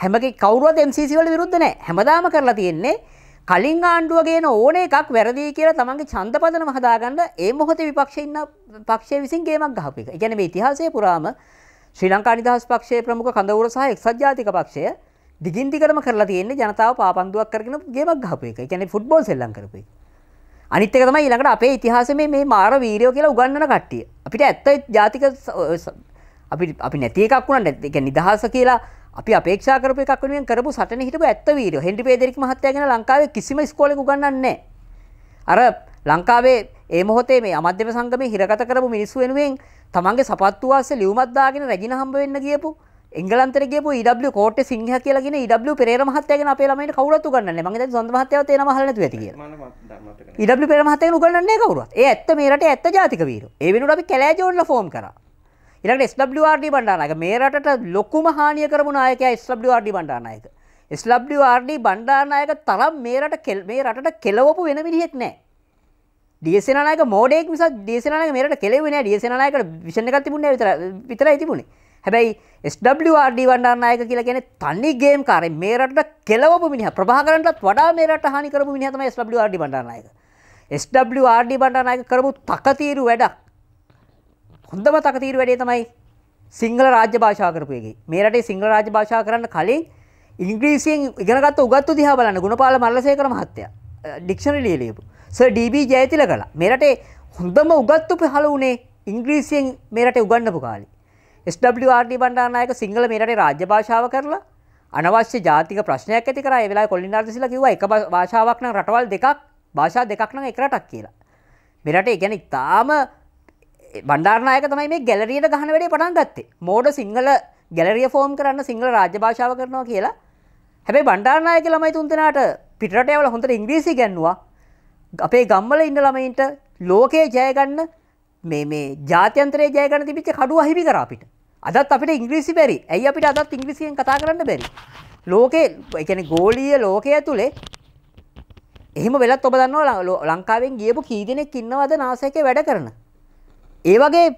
හැමගේ කවරුවත් MCC වල විරුද්ධ නැහැ. හැමදාම කරලා තියෙන්නේ කලින් ආණ්ඩුව ගේන ඕන එකක් වැරදි කියලා තමන්ගේ ඡන්දපදනම හදාගන්න ඒ මොහොතේ විපක්ෂයේ ඉන්න පක්ෂය විසින් ගේමක් ගහපු එක. ඒ කියන්නේ මේ ඉතිහාසයේ පුරාම ශ්‍රී ලංකා නිදහස් පක්ෂයේ ප්‍රමුඛ කඳවුර සහ එක්සත් ජාතික පක්ෂය දිගින් දිගටම කරලා තියෙන්නේ ජනතාව පාපන්දුවක් කරගෙන ගේමක් ගහපු එක. ඒ කියන්නේ ෆුට්බෝල් සෙල්ලම් කරපු එක. අනිත් එක තමයි ඊළඟට අපේ ඉතිහාසයේ මේ මේ මාර වීරයෝ කියලා උගන්වන කට්ටිය. අපිට ඇත්ත ජාතික අපි අපි නැති එකක් වුණා නිදහස කියලා අපි අපේක්ෂා කරපු එකක් වෙනුවෙන් කරපු සටන හිටපු ඇත්ත වීරයෝ හෙන්රි පේදරික් මහත්තයා ගැන ලංකාවේ කිසිම ඉස්කෝලෙක උගන්වන්නේ නැහැ. අර ලංකාවේ ඒ මොහොතේ මේ අමාත්‍යම සංගමේ හිරගත කරපු මිනිස්සු වෙනුවෙන් තමන්ගේ සපත්තු වාස්සේ ලියුමක් දාගෙන රැගින හම්බ වෙන්න ගියපු එංගලන්තෙට ගියපු EW කෝට්ටේ සිංහයා කියලා කියන EW පෙරේර මහත්තයා ගැන අපේ ළමයින්ට කවුරුත් උගන්වන්නේ නැහැ. මම හිතන්නේ සොන්ද මහත්තයාවත් ඒ නම අහලා නැතුව ඇති කියලා. EW පෙරේර මහත්තයා ගැන උගන්වන්නේ නැහැ කවුරුවත්. ඒ ඇත්ත මේ රටේ ඇත්ත ජාතික වීරයෝ. ඒ වෙනුවට අපි කැලෑජෝන්ලා ෆෝම් කරා. ඉරට ස්ඩ්ඩ බණ්ඩානක මේ රටට ලොකුම හානිය කරමු නායකයා ස්ඩ්ඩ බණ්ඩානායක ස්ලබ්ඩ බණ්ඩානායක තරම් මේරට කෙල් මේ රටට කෙලවපු වෙන විදිහෙක් නෑ දේශනායක මෝඩෙක් මිස දේශනායක මේරට කෙලෙවෙන්නේ නෑ දේශනායකට විෂන් එකක් තිබුණේ විතර විතරයි තිබුණේ හැබැයි ස්ඩබ්ඩ වණ්ඩානායක කියලා කියන්නේ තනි ගේම් කාරේ මේ රටට කෙලවපු මිනිහා ප්‍රභාකරන්ටත් වඩා මේ රට හානි කරපු මිනිහා තමයි ස්ඩබ්ඩ බණ්ඩානායක ස්ඩබ්ඩ බණ්ඩානායක කරපු තකතිරු වැඩක් හොඳම තකතීර වැඩේ තමයි සිංහල රාජ්‍ය භාෂා කරපුයගේ මේ රටේ සිංහල රාජ්‍ය භාෂා කරන්න කලින් ඉංග්‍රීසියෙන් ඉගෙනගත්ත උගත්තු දිහා බලන්න ගුණපාල මල්ලසේකර මහත්තයා ඩික්ෂනරි ලියලියපු සර් ඩීබී ජයතිලකලා මේ රටේ හොඳම උගත්තු පහළ වුණේ ඉංග්‍රීසියෙන් මේ රටේ උගන්නපු කාලේ SWRT බණ්ඩාරනායක සිංහල මේ රටේ රාජ්‍ය භාෂාව කරලා අනවශ්‍ය ජාතික ප්‍රශ්නයක් ඇති කරා ඒ වෙලාවේ කොල්ලින් නාරදසිලා කිව්වා එක භාෂාවක් නම් රටවල් දෙකක් භාෂා දෙකක් නම් එක රටක් කියලා මේ රටේ කියන්නේ ඉතාලම බන්ධාරණයක තමයි මේ ගැලරියට ගහන වැඩේ පටන් ගත්තේ මෝඩ සිංහල ගැලරිය ෆෝම් කරන්න සිංහල රාජභාෂාව කරනවා කියලා හැබැයි බණ්ඩාරනායක ළමයි තුන්දෙනාට පිටරට යවලා හොඳට ඉංග්‍රීසි ඉගෙනුවා අපේ ගම්වල ඉන්න ළමයින්ට ලෝකයේ ජය ගන්න මේ මේ ජාත්‍යන්තරයේ ජය ගන්න තිබිච්ච කඩුව අහිමි කරා අපිට අදත් අපිට ඉංග්‍රීසි බැරි. ඇයි අපිට අදත් ඉංග්‍රීසියෙන් කතා කරන්න බැරි? ලෝකේ ඒ කියන්නේ ගෝලීය ලෝකය ඇතුලේ එහෙම වෙලත් ඔබ දන්නවා ලංකාවෙන් ගියපු කී දෙනෙක් ඉන්නවද නාසයකේ වැඩ කරන? ඒ වගේ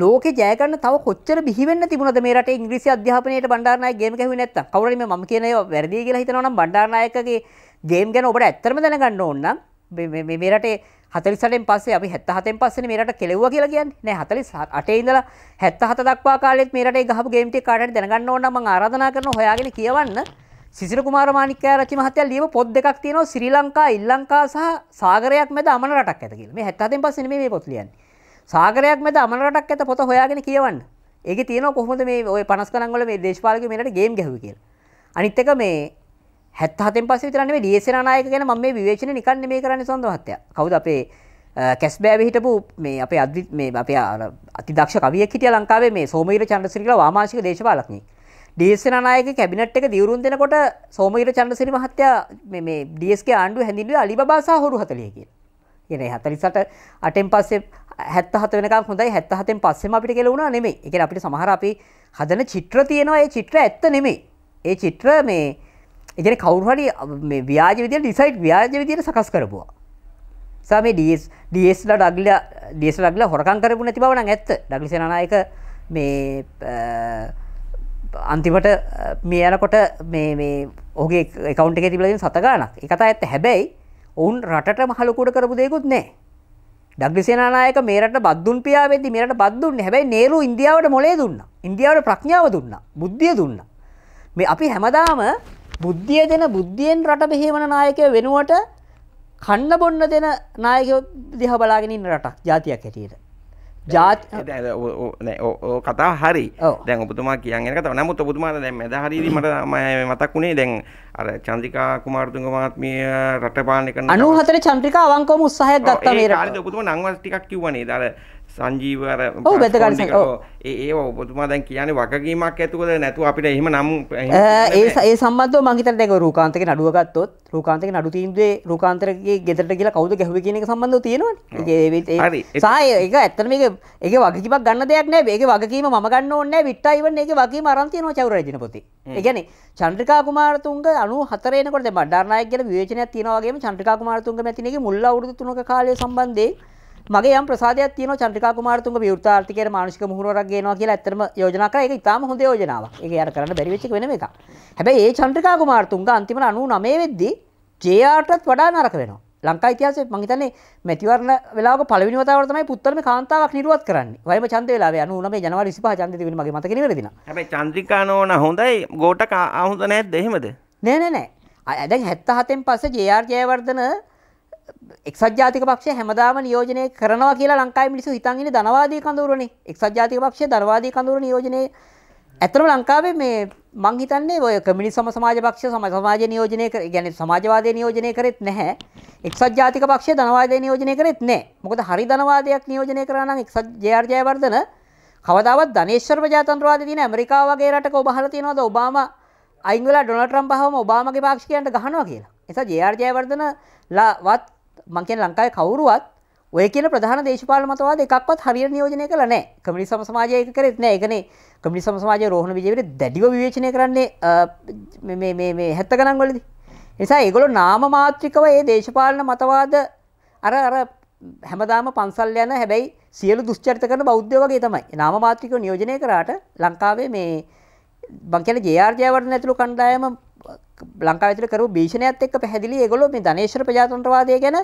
ලෝක ජයගන්න තව කොච්චර බිහිවෙන්න තිබුණද මේ රටේ ඉංග්‍රීසි අධ්‍යාපනයට බණ්ඩාරනායක ගේම් කැහුවේ නැත්තම් කවුරුරි මේ මම කියන ඒවා වැරදි කියලා හිතනවා නම් බණ්ඩාරනායකගේ ගේම් ගැන ඔබට ඇත්තම දැනගන්න ඕන නම් මේ මේ රටේ 48න් පස්සේ අපි 77න් පස්සේනේ මේ රට කෙලෙව්වා කියලා කියන්නේ. නෑ 48 ඉඳලා 77 දක්වා කාලෙත් මේ රටේ ගහපු ගේම් ටික කාට හරි දැනගන්න ඕන නම් මම ආරාධනා කරනවා හොයාගෙන කියවන්න. සිසිර කුමාර මාණික්කයාරච්චි මහත්තයා ලියපු පොත් දෙකක් තියෙනවා ශ්‍රී ලංකා, ඉල් ලංකා සහ සාගරයක් මැද අමන රටක් ඇත කියලා. මේ 77න් පස්සේ නෙමෙයි මේ පොත් ලියන්නේ. සාගරයක් මැද අමරටක් ඇත පොත හොයාගෙන කියවන්න. ඒකේ තියෙනවා කොහොමද මේ ওই 50 ගණන් වල මේ දේශපාලකයෝ මෙන්නට ගේම් ගැහුවේ කියලා. අනිත් එක මේ 77න් පස්සේ විතර නෙමෙයි ඩී.එස්. නානායක ගැන මම මේ විවේචන නිකන් නෙමෙයි කරන්නේ සොන්දහත්තයා. කවුද අපේ කැස්බෑවේ හිටපු මේ අපේ අද්විත් මේ අපේ අතිදක්ෂ කවියෙක් හිටියා ලංකාවේ මේ සෝමීර චන්ද්‍රසිරි කියලා වාමාංශික දේශපාලකණියෙක්. ඩී.එස්. නානායක කැබිනට් එක දියුරුම් දෙනකොට සෝමීර චන්ද්‍රසිරි මහත්තයා මේ මේ ඩී.එස්.ගේ ආණ්ඩුව හැඳින්වුවේ අලිබබා සහ හොරු 40 කියලා. කියන්නේ 48 අටෙන් පස්සේ හැත්තහත වෙනකම් හොඳයි හැත්තහතෙන් පස්සෙම අපිට කෙලවුණා නෙමේ එක අපිට සමහර අපි හදන චිත්‍ර තියෙනවා ඒ චිත්‍ර ඇත්ත නෙමේ ඒ චිත්‍ර මේ එකන කවුහරි ව්‍යාජ විදියට ඩිසයිට් ව්‍යාජ විදියට සකස් කරපුවා සම ඩස්ල ඩගල ඩේස් ලගල හොරකන් කරපු නැති බවන ඇත්ත ඩගලිසනනායක මේ අන්තිමට මේ යනකොට ඔහගේ කවන්ට එක තිබලින් සතගානක් එකතා ඇත්ත හැබැයි ඔවුන් රටට මහලකුට කරපු දෙයකුත් නෑ දග්‍රසේනානායක මේරට බද්දුන් පියා වෙද්දි මේරට බද්දුන්නේ. හැබැයි නේරු ඉන්දියාවට මොලේ දුන්නා. ඉන්දියාවට ප්‍රඥාව දුන්නා. බුද්ධිය දුන්නා. මේ අපි හැමදාම බුද්ධිය දෙන බුද්ධියෙන් රට බෙහෙවන නායකය වෙනුවට කන්න බොන්න දෙන නායකයෝ දිහා බලාගෙන ඉන්න රටක් ජාතියක් හැටියට. ජාත් කතා හරි දැන් ඔබතුමා කියන්න කත නමුත් ඔබතුමාට දැන් මැද හරිදීමට මතක් වුණේ දැන් අර චන්ද්‍රිකා කුමාරතුංග මහත්මිය රට පාලනය කරන 94 චන්ද්‍රිකා අවංකවම උත්සාහයක් ගත්තා මේ රට ඔබතුමා නම් ටිකක් කිව්වනේ අර සංජීවර ඒ ඔබතුමා දැන් කියන්නේ වගකීමක් ඇතුවද නැතුව අපිට එහෙම නම් ඒ ඒ සම්බන්ධව මං හිතන්නේ ඒක රූකාන්තකේ නඩුව ගත්තොත් රූකාන්තකේ නඩු තීන්දුවේ රූකාන්තරගේ ගෙදරට ගිහලා කවුද ගැහුවේ කියන එක සම්බන්ධව තියෙනවනේ ඒක ඒ සාය ඒක ඇත්තටම මේක ඒකේ වගකීමක් ගන්න දෙයක් නෑ මේකේ වගකීම මම ගන්න ඕනේ නෑ විට්ටා ඉවන් ඒකේ වගකීම අරන් තියෙනවා චෞරජින පොතේ ඒ කියන්නේ චන්ද්‍රිකා කුමාරතුංග 94 එනකොට දැන් බණ්ඩාරනායක ගැන විවේචනයක් තියෙනවා වගේම චන්ද්‍රිකා කුමාරතුංග මැතිණියගේ මුල් අවුරුදු තුනක කාලය සම්බන්ධයෙන් මගේ යම් ප්‍රසාදයක් තියෙනවා චන්ද්‍රිකා කුමාරතුංග විවෘතාර්ථිකයේ මානසික මුහුණුවරක් ගේනවා කියලා ඇත්තටම යෝජනා කරා. ඒක ඉතාම හොඳ යෝජනාවක්. ඒක යාර කරන්න බැරි වෙච්ච එක වෙනම එකක්. හැබැයි ඒ චන්ද්‍රිකා කුමාරතුංග අන්තිමට 99 වෙද්දී ජේ.ආර්ටත් වඩා නරක වෙනවා. ලංකා ඉතිහාසයේ මම හිතන්නේ මැතිවරණ වෙලාවක පළවෙනි වතාවට තමයි පුත්තලම කාන්තාවක් නිරුවත් කරන්නේ. වයම ඡන්ද වේලාවේ 99 ජනවාරි 25 ඡන්දේ තිබෙන මගේ මතකෙ නෙවෙදිනා. හැබැයි චන්ද්‍රිකා නෝන හොඳයි. ගෝටක හොඳ නැද්ද එහෙමද? නෑ නෑ නෑ. දැන් 77න් පස්සේ ජේ.ආර් ජයවර්ධන එක්සත් ජාතික පක්ෂය හැමදාම නියෝජනය කරනවා කියලා ලංකාවේ මිනිස්සු හිතන් ඉන්නේ ධනවාදී කඳවුරනේ. එක්සත් ජාතික පක්ෂය ධනවාදී කඳවුර නියෝජනයේ ඇත්තම ලංකාවේ මේ මං හිතන්නේ ඔය කමියුනිස්ට් සම සමාජ පක්ෂය සමාජ නියෝජනය කර يعني සමාජවාදී නියෝජනය කරෙත් නැහැ. එක්සත් ජාතික පක්ෂය ධනවාදී නියෝජනය කරෙත් නැහැ. මොකද හරි ධනවාදයක් නියෝජනය කරා නම් එක්සත් ජේ.ආර්. ජයවර්ධන කවදාවත් ධනේශ්වර ප්‍රජාතන්ත්‍රවාදී තියෙන ඇමරිකාව වගේ රටක ඔබ අහලා තියෙනවද ඔබාමා අයින් වෙලා ඩොනල්ඩ් ට්‍රම්ප් ආවම ඔබාමාගේ පාක්ෂිකයන්ට ගහනවා කියලා. එසා ජේ.ආර්. ජයවර්ධනලාවත් මං කියන ලංකාවේ කවුරුවත් ඔය කියන ප්‍රධාන දේශපාලන මතවාද එකක්වත් හරියට නියෝජනය කළා නෑ. කමියුනිස්ට් සමාජය ඒක කරෙත් නෑ. ඒකනේ කමියුනිස්ට් සමාජය රෝහණ විජේවීර දැඩිව විවේචනය කරන්නේ මේ මේ මේ 70 ගණන් වලදී. ඒ නිසා ඒගොල්ලෝ නාම මාත්‍රිකව මේ දේශපාලන මතවාද අර අර හැමදාම පන්සල් යන හැබැයි සියලු දුස්චරිත කරන බෞද්ධ වගේ තමයි නාම මාත්‍රිකව නියෝජනය කරාට ලංකාවේ මේ බං කියන ජයාර්ජයවර්ධන ඇතුළු කණ්ඩායම ලංකාව ඇතුළේ කරපු භීෂණයත් එක්ක පැහැදිලි ඒගොල්ලෝ මේ ධනේශ්වර ප්‍රජාතන්ත්‍රවාදය ගැන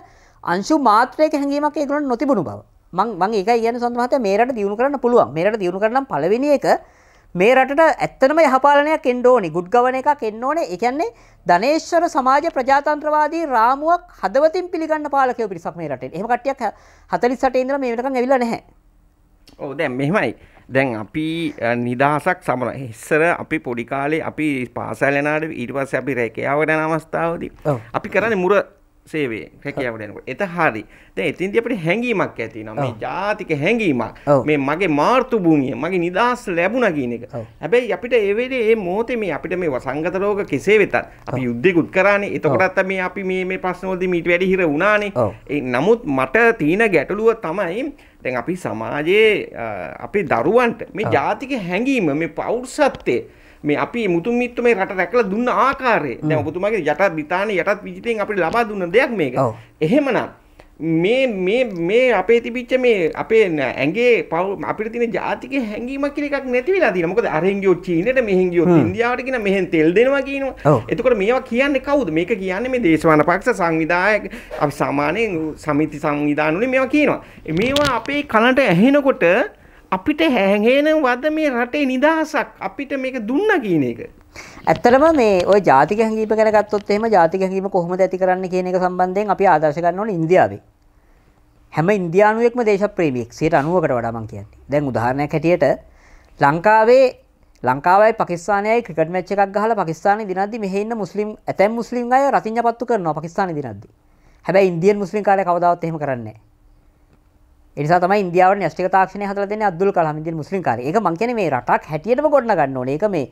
අංශු මාත්‍රයක හැඟීමක් ඒගොල්ලන්ට නොතිබුණු බව. මං මං ඒකයි කියන්නේ සොන්ත මහත්තයා මේ රට දියුණු කරන්න පුළුවන්. මේ රට දියුණු කරන්න පළවෙනි එක මේ රටට ඇත්තම යහපාලනයක් එන්න ඕනේ. good governance එකක් එන්න ඕනේ. ඒ කියන්නේ ධනේශ්වර සමාජ ප්‍රජාතන්ත්‍රවාදී රාමුවක් හදවතින් පිළිගන්න පාලකයෝ පිරිසක් මේ රටේ. එහෙම කට්ටියක් 48 ඉඳලා මේ වෙනකන් ඇවිල්ලා නැහැ. ඔව් දැන් මෙහෙමයි. දැන් අපි නිදහසක් සමර ඉස්සර අපි පොඩි කාලේ අපි පාසල් යනාට ඊට පස්සේ අපි රැකියාවට යන අවස්ථාවේදී අපි කරන්නේ මුර සේවේ හැකවට එත හරි ඉතින්ද අපට හැඟීමක් ඇති නම ජාතික හැඟීමක් මේ මගේ මාර්තු භූමිය මගේ නිදහස් ලැබුණ කියන එක හැබැයි අපිට ඒවේේ ඒ මෝතේ මේ අපිට මේ වසංගත රෝග කෙසේ වෙතත් අපි යුද්ධෙකුත් කරන්නේ එතකොටත් මේ අපි මේ ප්‍රශ්නෝද මීට වැඩි හිර වුණානේ නමුත් මට තියෙන ගැටලුව තමයි දැන් අපි සමාජයේ අපේ දරුවන්ට මේ ජාතික හැඟීම මේ පෞරුසත්වය මේ අපි මුතුන් මිත්තු මේ රට රැකලා දුන්න ආකාරය දැන් ඔබතුමාගේ යට බ්‍රිතාන්‍ය යටත් විජිතෙන් අපිට ලබා දුන්න දෙයක් මේක. එහෙමනම් මේ මේ මේ අපේ තිබිච්ච මේ අපේ ඇඟේ පව අපිට තියෙන ජාතික හැඟීමක් කියලා එකක් නැති වෙලා තියෙනවා. මොකද අරෙන් ගියෝ චීනෙට මෙහෙන් ගියෝ ඉන්දියාවට කියන මෙහෙන් තෙල් දෙනවා කියනවා. එතකොට මේවා කියන්නේ කවුද? මේක කියන්නේ මේ දේශපාලන පක්ෂ සංවිධායක අපි සාමාන්‍යයෙන් සමිති සංවිධාන වලින් මේවා කියනවා. මේවා අපේ කනට ඇහෙනකොට අපිට හැඟෙන වද මේ රටේ නිදහසක් අපිට මේක දුන්න කියන එක. ඇත්තටම මේ ඔය ජාතික හැඟීම ගැන ගත්තොත් එහෙම ජාතික හැඟීම කොහොමද ඇති කරන්න කියන එක සම්බන්ධයෙන් අපි ආදර්ශ ගන්න ඕනේ ඉන්දියාවේ. හැම ඉන්දියානුවෙක්ම දේශප්‍රේමියෙක් 90කට වඩා මම කියන්නේ. දැන් උදාහරණයක් හැටියට ලංකාවේ ලංකාවයි පකිස්ානයයි ක්‍රිකට මච්ච එකක් හල පකිස්ාන දිනදදි මෙහෙන්න මුස්ලිම් ඇතැම් මුස්ලිම් අය රතිංජපත්තු කරනවා පකිස්ාන දිනදදි හැබැයි ඉන්දියන් මුස්ලිම් කාලය කවදාවත් එහෙම කරන්නේ එනිසා තමයි ඉන්දියාවට න්‍යෂ්ටික තාක්ෂණය හදලා දෙන්නේ අබ්දුල් කලාම් ඉන්දියන් මුස්ලිම් කාර්යය. ඒක මං කියන්නේ මේ රටක් හැටියටම ගොඩනගන්න ඕනේ. ඒක මේ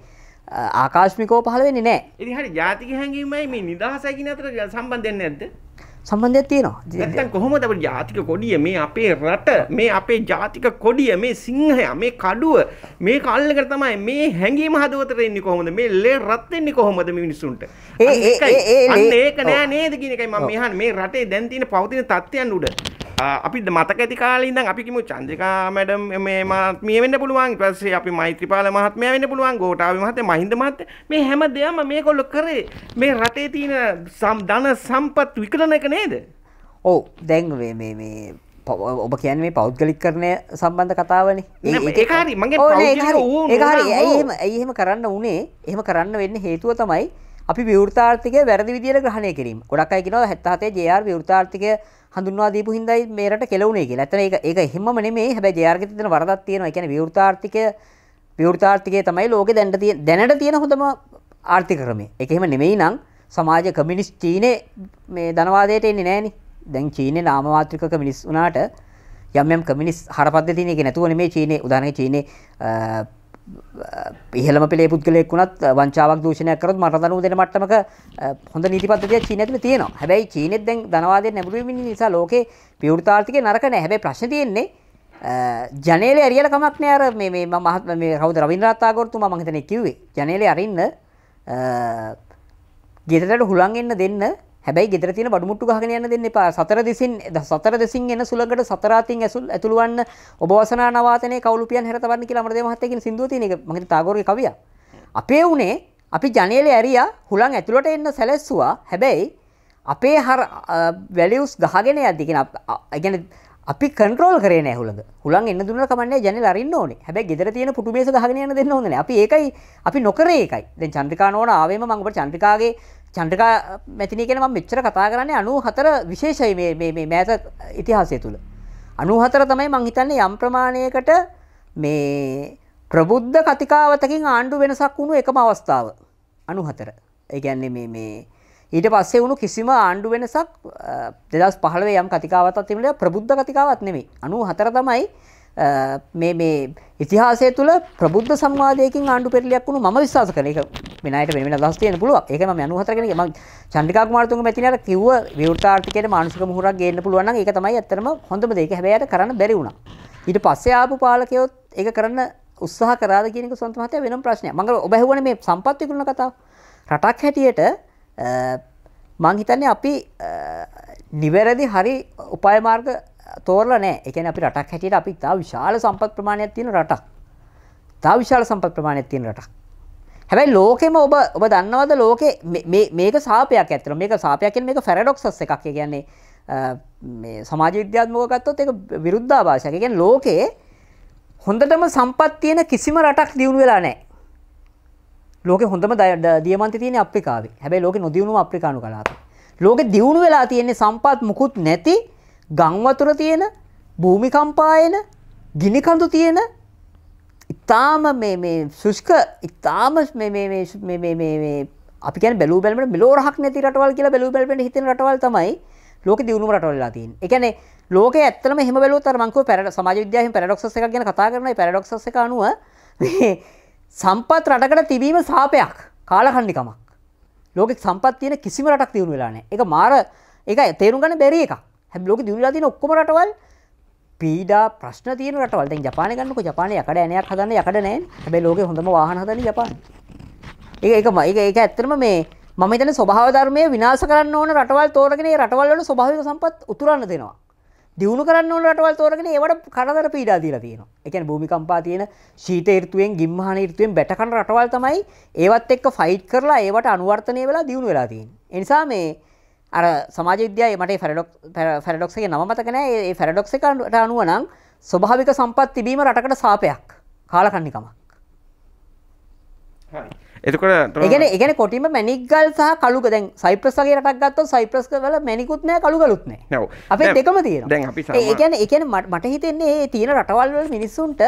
ආකාශ්මිකෝ පහළ වෙන්නේ නැහැ. ඉතින් හරි ජාතික හැඟීමයි මේ නිදහසයි කියන අතර සම්බන්ධයක් නැද්ද? සම්බන්ධයක් තියෙනවා නැත්නම් කොහොමද අපේ ජාතික කොඩිය මේ අපේ රට මේ අපේ ජාතික කොඩිය මේ සිංහය මේ කඩුව මේ කල්ලකට තමයි මේ හැංගීම හදවතට එන්නේ කොහොමද මේ ලේ රත් වෙන්නේ කොහොමද මේ මිනිසුන්ට ඒක නෑ නේද කියන එකයි මම මෙහන් මේ රටේ දැන් තියෙන පවතින තත්ත්වයන් උඩ අපි මතක ඇති කාලින්ද අපිකිම චන්දිකා මැඩම් මේ මාත්මිය වෙන්න පුළුවන් පස්සේ අපි මෛත්‍රපාල මහත්මය වෙන්න පුළුවන් ගෝටාව මහත මහින්ද මහත මේ හැම දෙයම මේ කොල්ල කරේ මේ රටේ තියෙන සම් ධන සම්පත් විකලනක නේද ඕ දැන් මේ ඔබ කියන් මේ පෞද්ගලික් කරණය සම්බන්ධ කතාවන ඒකාරි මගේ ඒකාරි ඇයිම ඇයිහෙම කරන්න උනේ එහෙම කරන්න වෙන්න හේතුව තමයි අපි විවෘතාර්ථිකය වැරදි විදිහට ග්‍රහණය කිරීම. ගොඩක් අය කියනවා 77 JR විවෘතාර්ථිකය හඳුන්වා දීපු හින්දායි මේ රට කෙලවුනේ කියලා. ඇත්තට ඒක ඒක හිමම නෙමෙයි. හැබැයි JR ගෙ තියෙන වරදක් තියෙනවා. ඒ කියන්නේ විවෘතාර්ථිකය විවෘතාර්ථිකය තමයි ලෝකේ දැනට තියෙන දැනට තියෙන හොඳම ආර්ථික ක්‍රමය. ඒක එහෙම නෙමෙයි නම් සමාජ කමියුනිස්ට් චීනේ මේ ධනවාදයට එන්නේ නැහනේ. දැන් චීනේ නාමමාත්‍රික කමියුනිස්ට් වුණාට යම් යම් කමියුනිස්ට් හරපද්ධති තියෙන එක නැතුව නෙමෙයි චීනේ උදාහරණයක් චීනේ ඉහළම පෙළේ පුද්ගලයෙක් වුණත් වංචාවක් දූෂණයක් කරොත් මට දනුව දෙන මට්ටමක හොඳ නීති පද්ධතියක් චීන ඇතුළේ තියෙනවා. හැබැයි චීනෙත් දැන් ධනවාදයෙන් නැඹුරු වෙමින් නිසා ලෝකේ විවෘත ආර්ථිකය නරක නැහැ. හැබැයි ප්‍රශ්නේ තියෙන්නේ ජනේලේ ඇරියලා කමක් නෑ අර මේ මේ මම මහත් මේ කවුද රවින්ද්‍රනාත් tagore මම හිතන්නේ කිව්වේ. ජනේලේ අරින්න ගෙදරට හුලං එන්න දෙන්න හැබැයි ගෙදර තියෙන බඩු මුට්ටු ගහගෙන යන්න දෙන්න එපා. සතර දෙසින් සතර දෙසින් එන සුලඟට සතර අතින් ඇසුල් ඇතුළු වන්න ඔබ වසනා නවාතනේ කවුළුපියන් හැරතවන්න කියලා අමරදේව මහත්තයා කියන සින්දුව තියෙන එක මම හිතේ tagore කවියා. අපේ උනේ අපි ජනේලේ ඇරියා හුලං ඇතුළට එන්න සැලැස්සුවා. හැබැයි අපේ හර වැලියුස් ගහගෙන යද්දි කියන අපි කන්ට්‍රෝල් කරේ නෑ හුළඟ හුළන් එන්න දුන්න කමන්නේ ජනල් අරින්න ඕනේ හැබැයි ගෙදර තියෙන පුටු මේස ගහගෙන යන්න දෙන්න හොඳ නෑ අපි ඒකයි අපි නොකරේ ඒකයි දැන් චන්ද්‍රිකා නෝන ආවෙම මම ඔබට චන්ද්‍රිකාගේ චන්ද්‍රිකා මැතිණිය ගැන මම මෙච්චර කතා කරන්නේ 94 විශේෂයි මේ මේ මේ මෑත ඉතිහාසය තුල 94 තමයි මම හිතන්නේ යම් ප්‍රමාණයකට මේ ප්‍රබුද්ධ කතිකාවතකින් ආණ්ඩු වෙනසක් වුණු එකම අවස්ථාව 94 ඒ කියන්නේ මේ මේ ඊට පස්සේ වුණු කිසිම ආණ්ඩු වෙනසක් දෙදස් පහළව යම් කතිකාවත් තිමට ප්‍රබුද්ධ කතිකාවත් නෙමේ අනු හතර තමයි මේ මේ ඉතිහාසය තුළ ප්‍රබුද්ධ සම්වාදයකින් ආණ්ඩු පෙරලියක් වුණු ම විශවාස කන එක වෙනට වෙන දස්තියන පුළුව එකම අනුහතරගෙන ම චන්ඩිකා මාර්තුන් මැතිනට කිව්ව විවෘතාර්ථිකයට මානසික මුහරක් ගන්න පුළුවන් එක තමයි ඇතරම හොඳම දෙක හැබයට කරන්න බැරි වුණා ඊට පස්සේ ආපු පාලකයොත් එක කරන්න උත්සාහ කරාද කියනක සොන්තමහතය වෙන ප්‍රශ්නය මඟ ඔබැහවන මේ සම්පත්ති කරන කතාව රටක් හැටියට මං හිතන්නේ අපි නිවැරදි හරි උපයමාර්ග තෝරල නෑ එකන අපි රටක් හැටියට අපි තා විශාල සම්පත් ප්‍රමාණයක් තියෙන රටක් තා විශාල සම්පත් ප්‍රමාණයක් තියෙන රටක් හැබැයි ලෝකෙම ඔබ ඔබ දන්නවද ලෝක මේක සාපයක් ඇතර මේක සාපයක්ෙන් මේක ෆැරඩොක්සස් එකක් කියන්නේ සමාජ විද්‍යාත්මකගත්තොත් එක විරුද්ධාභාෂක ගැන ලෝකයේ හොඳටම සම්පත් තියෙන කිසිම රටක් දියුණු වෙලා නෑ ලෝක හොඳම දියමන්ත තියෙන අප්‍රිකාවේ හැබැයි ලෝක නොදියුණු අප්‍රිකානු කලාප ලෝක දියුණු වෙලා තියෙන්නේ සම්පත් මුකුත් නැති ගංවතුර තියෙන භූමිකම්පායන ගිනිකඳු තියෙන ඉතාම සුෂ්ක ඉතාම අපි බැලු බැලට මෙලෝරහක් නැති රටවල් කියලා බැලු බැලට හිතන රටවල් තමයි ලෝක දියුණු රටවල්ලා තින් එකනේ ලෝක ඇත්තම හෙම බැලුවොත් අර මං කිව්ව පැරඩ සමාජ විද්‍යාවෙන් පැරඩොක්සස් එකක් ගැන කතා කරනවා ඒ පැරඩොක්සස් එක අනුව සම්පත් රටකට තිබීම සාපයක් කාලකණ්ඩිකමක් ලෝක සම්පත් තියෙන කිසිම රටක් තියුණු වෙලානේ එක මාර එක තේරුම් ගන්න බැරි එක හැබ ලෝක දියුණලා තියෙන ඔක්කොම රටවල් පීඩා ප්‍රශ්න තියෙන රටවල් දැන් ජපානය ගන්නකො ජපානය යකඩ ඇණයක් හදන්න යකඩ නැහැ හැබැයි ලෝකේ හොඳම වාහන හදන්නේ ජපානය ඒක ඒක ඒක ඒක ඇත්තටම මේ මම හිතන්නේ ස්වභාව ධර්මය විනාශ කරන්න ඕන රටවල් තෝරගෙන ඒ රටවල් වල ස්වභාවික සම්පත් උතුරන්න දෙනවා දියුණු කරන්න රටවල් තෝරගෙන ඒවට කරදර පීඩා දීලා තියෙනවා. ඒ කියන්නේ භූමිකම්පා තියෙන ශීත ඍතුවෙන්, ගිම්හාන ඍතුවෙන් බැටකන රටවල් තමයි ඒවත් එක්ක ෆයිට් කරලා ඒවට අනුවර්තනය වෙලා දියුණු වෙලා තියෙන්නේ. ඒ නිසා මේ අර සමාජ විද්‍යාවේ මට ෆැරඩොක්ස් ෆැරඩොක්ස් එකේ නම මතක නැහැ. ඒ ෆැරඩොක්ස් එකට අනුව නම් ස්වභාවික සම්පත් තිබීම රටකට සාපයක්. කාලකන්නිකමක්. හරි. එතකොට ඒගෙන ඒගෙන කොටිම මැනික්ගල් සහ කළුක දැන් සයිප්‍රස් වගේ රටක් ගත්තොත් සයිප්‍රස් වල මැනිකුත් නැහැ කළු ගලුත් නැහැ. අපේ දෙකම තියෙනවා. දැන් අපි ඒ කියන්නේ ඒ කියන්නේ මට හිතෙන්නේ මේ තියෙන රටවල් වල මිනිස්සුන්ට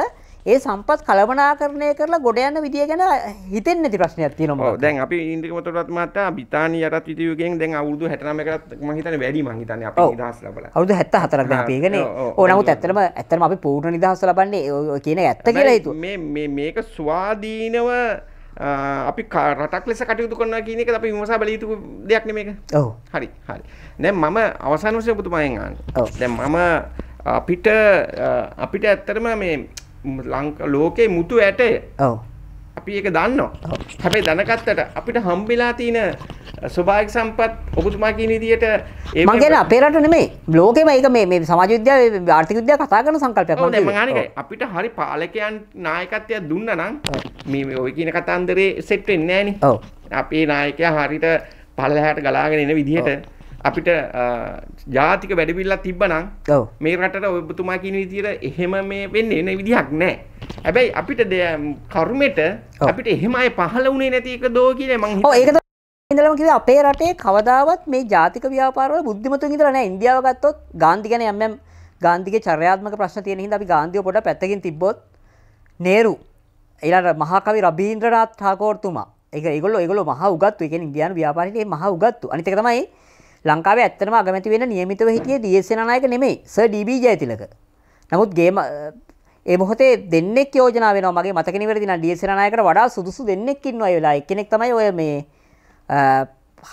ඒ සම්පත් කලමනාකරණය කරලා ගොඩ යන විදිය ගැන හිතෙන්නේ නැති ප්‍රශ්නයක් තියෙනවා. ඔව් දැන් අපි ඉන්දික මොතරත් මාත්‍යා බ්‍රිතාන්‍ය යටත් විදුයගෙන් දැන් අවුරුදු 69 කරත් මම හිතන්නේ වැඩි මං හිතන්නේ අපි නිදහස ලබලා. අවුරුදු 74ක් දැන් අපි ඒකනේ. ඔව් නමුත් ඇත්තටම ඇත්තටම අපි පූර්ණ නිදහස ලබන්නේ ඔය කියන ඇත්ත කියලා හිතුවා. මේ මේ මේක ස්වාධීනව අපි කාරටක් ලෙස කටයුතු කරන කියන එක අපි විමසා බලයුතු දෙයක් නෙමේක ඔව හරි හරි දැන් මම අවසාන වශයෙන් පුතුමයෙන් ආන්න දැන් මම අපිට අපිට ඇත්තරම මේ ලංක ලෝකේ මුතු ඇටේ ඔව් අපි ඒක දන්නවා. හැබැයි දැනගත්තට අපිට හම්බෙලා තියෙන ස්වභාවික සම්පත් ඔබතුමා කියන විදිහට ඒ මං කියන්නේ අපේ රට නෙමෙයි ලෝකෙම ඒක මේ මේ සමාජ විද්‍යාව ආර්ථික විද්‍යාව කතා කරන සංකල්පයක් මං කියන්නේ. අපිට හරි පාලකයන් නායකත්වයක් දුන්නා නම් මේ ඔය කියන කතන්දරේ සෙට් වෙන්නේ නැහනේ. ඔව්. අපේ නායකයා හරියට පළලහැට ගලාගෙන එන විදිහට අපිට ජාතික වැඩිවිල්ලක් තිබ්බනම් මේ රටට ඔබතුමා කියන විදියට එහෙම මේ වෙන්නේ නැ විදිහක් නැහැ. හැබැයි අපිට කර්මෙට අපිට එහෙම අය පහළ වුණේ නැති එක දෝ කියලා මං හිතනවා. ඔව් ඒක ඉඳලම කිව්වේ අපේ රටේ කවදාවත් මේ ජාතික ව්‍යාපාරවල බුද්ධිමතුන් ඉඳලා නැහැ. ඉන්දියාව ගත්තොත් ගාන්ධි ගැන යම් යම් ගාන්ධිගේ චර්යාත්මක ප්‍රශ්න තියෙන හින්දා අපි ගාන්ධිව පොඩ්ඩක් පැත්තකින් තිබ්බොත් නේරු ඊළඟ මහා කවි රබීන්ද්‍රනාත් ටාගෝර්තුමා ඒක ඒගොල්ලෝ ඒගොල්ලෝ මහා උගත්තු. ඒ කියන්නේ ඉන්දියානු ව්‍යාපාරයේ මහා උගත්තු. අනිත් එක තමයි ලංකාවේ ඇත්තම අගමැති වෙන නියමිතව හිටිය දියසේනානායක නෙමෙයි සර් ඩීබී ජයතිලක. නමුත් ගේම ඒ මොහොතේ දෙන්නෙක් යෝජනා වෙනවා මගේ මතක නිවැරදි නම් දියසේනානායකට වඩා සුදුසු දෙන්නෙක් ඉන්නවා ඒ වෙලාවේ. එක්කෙනෙක් තමයි ඔය මේ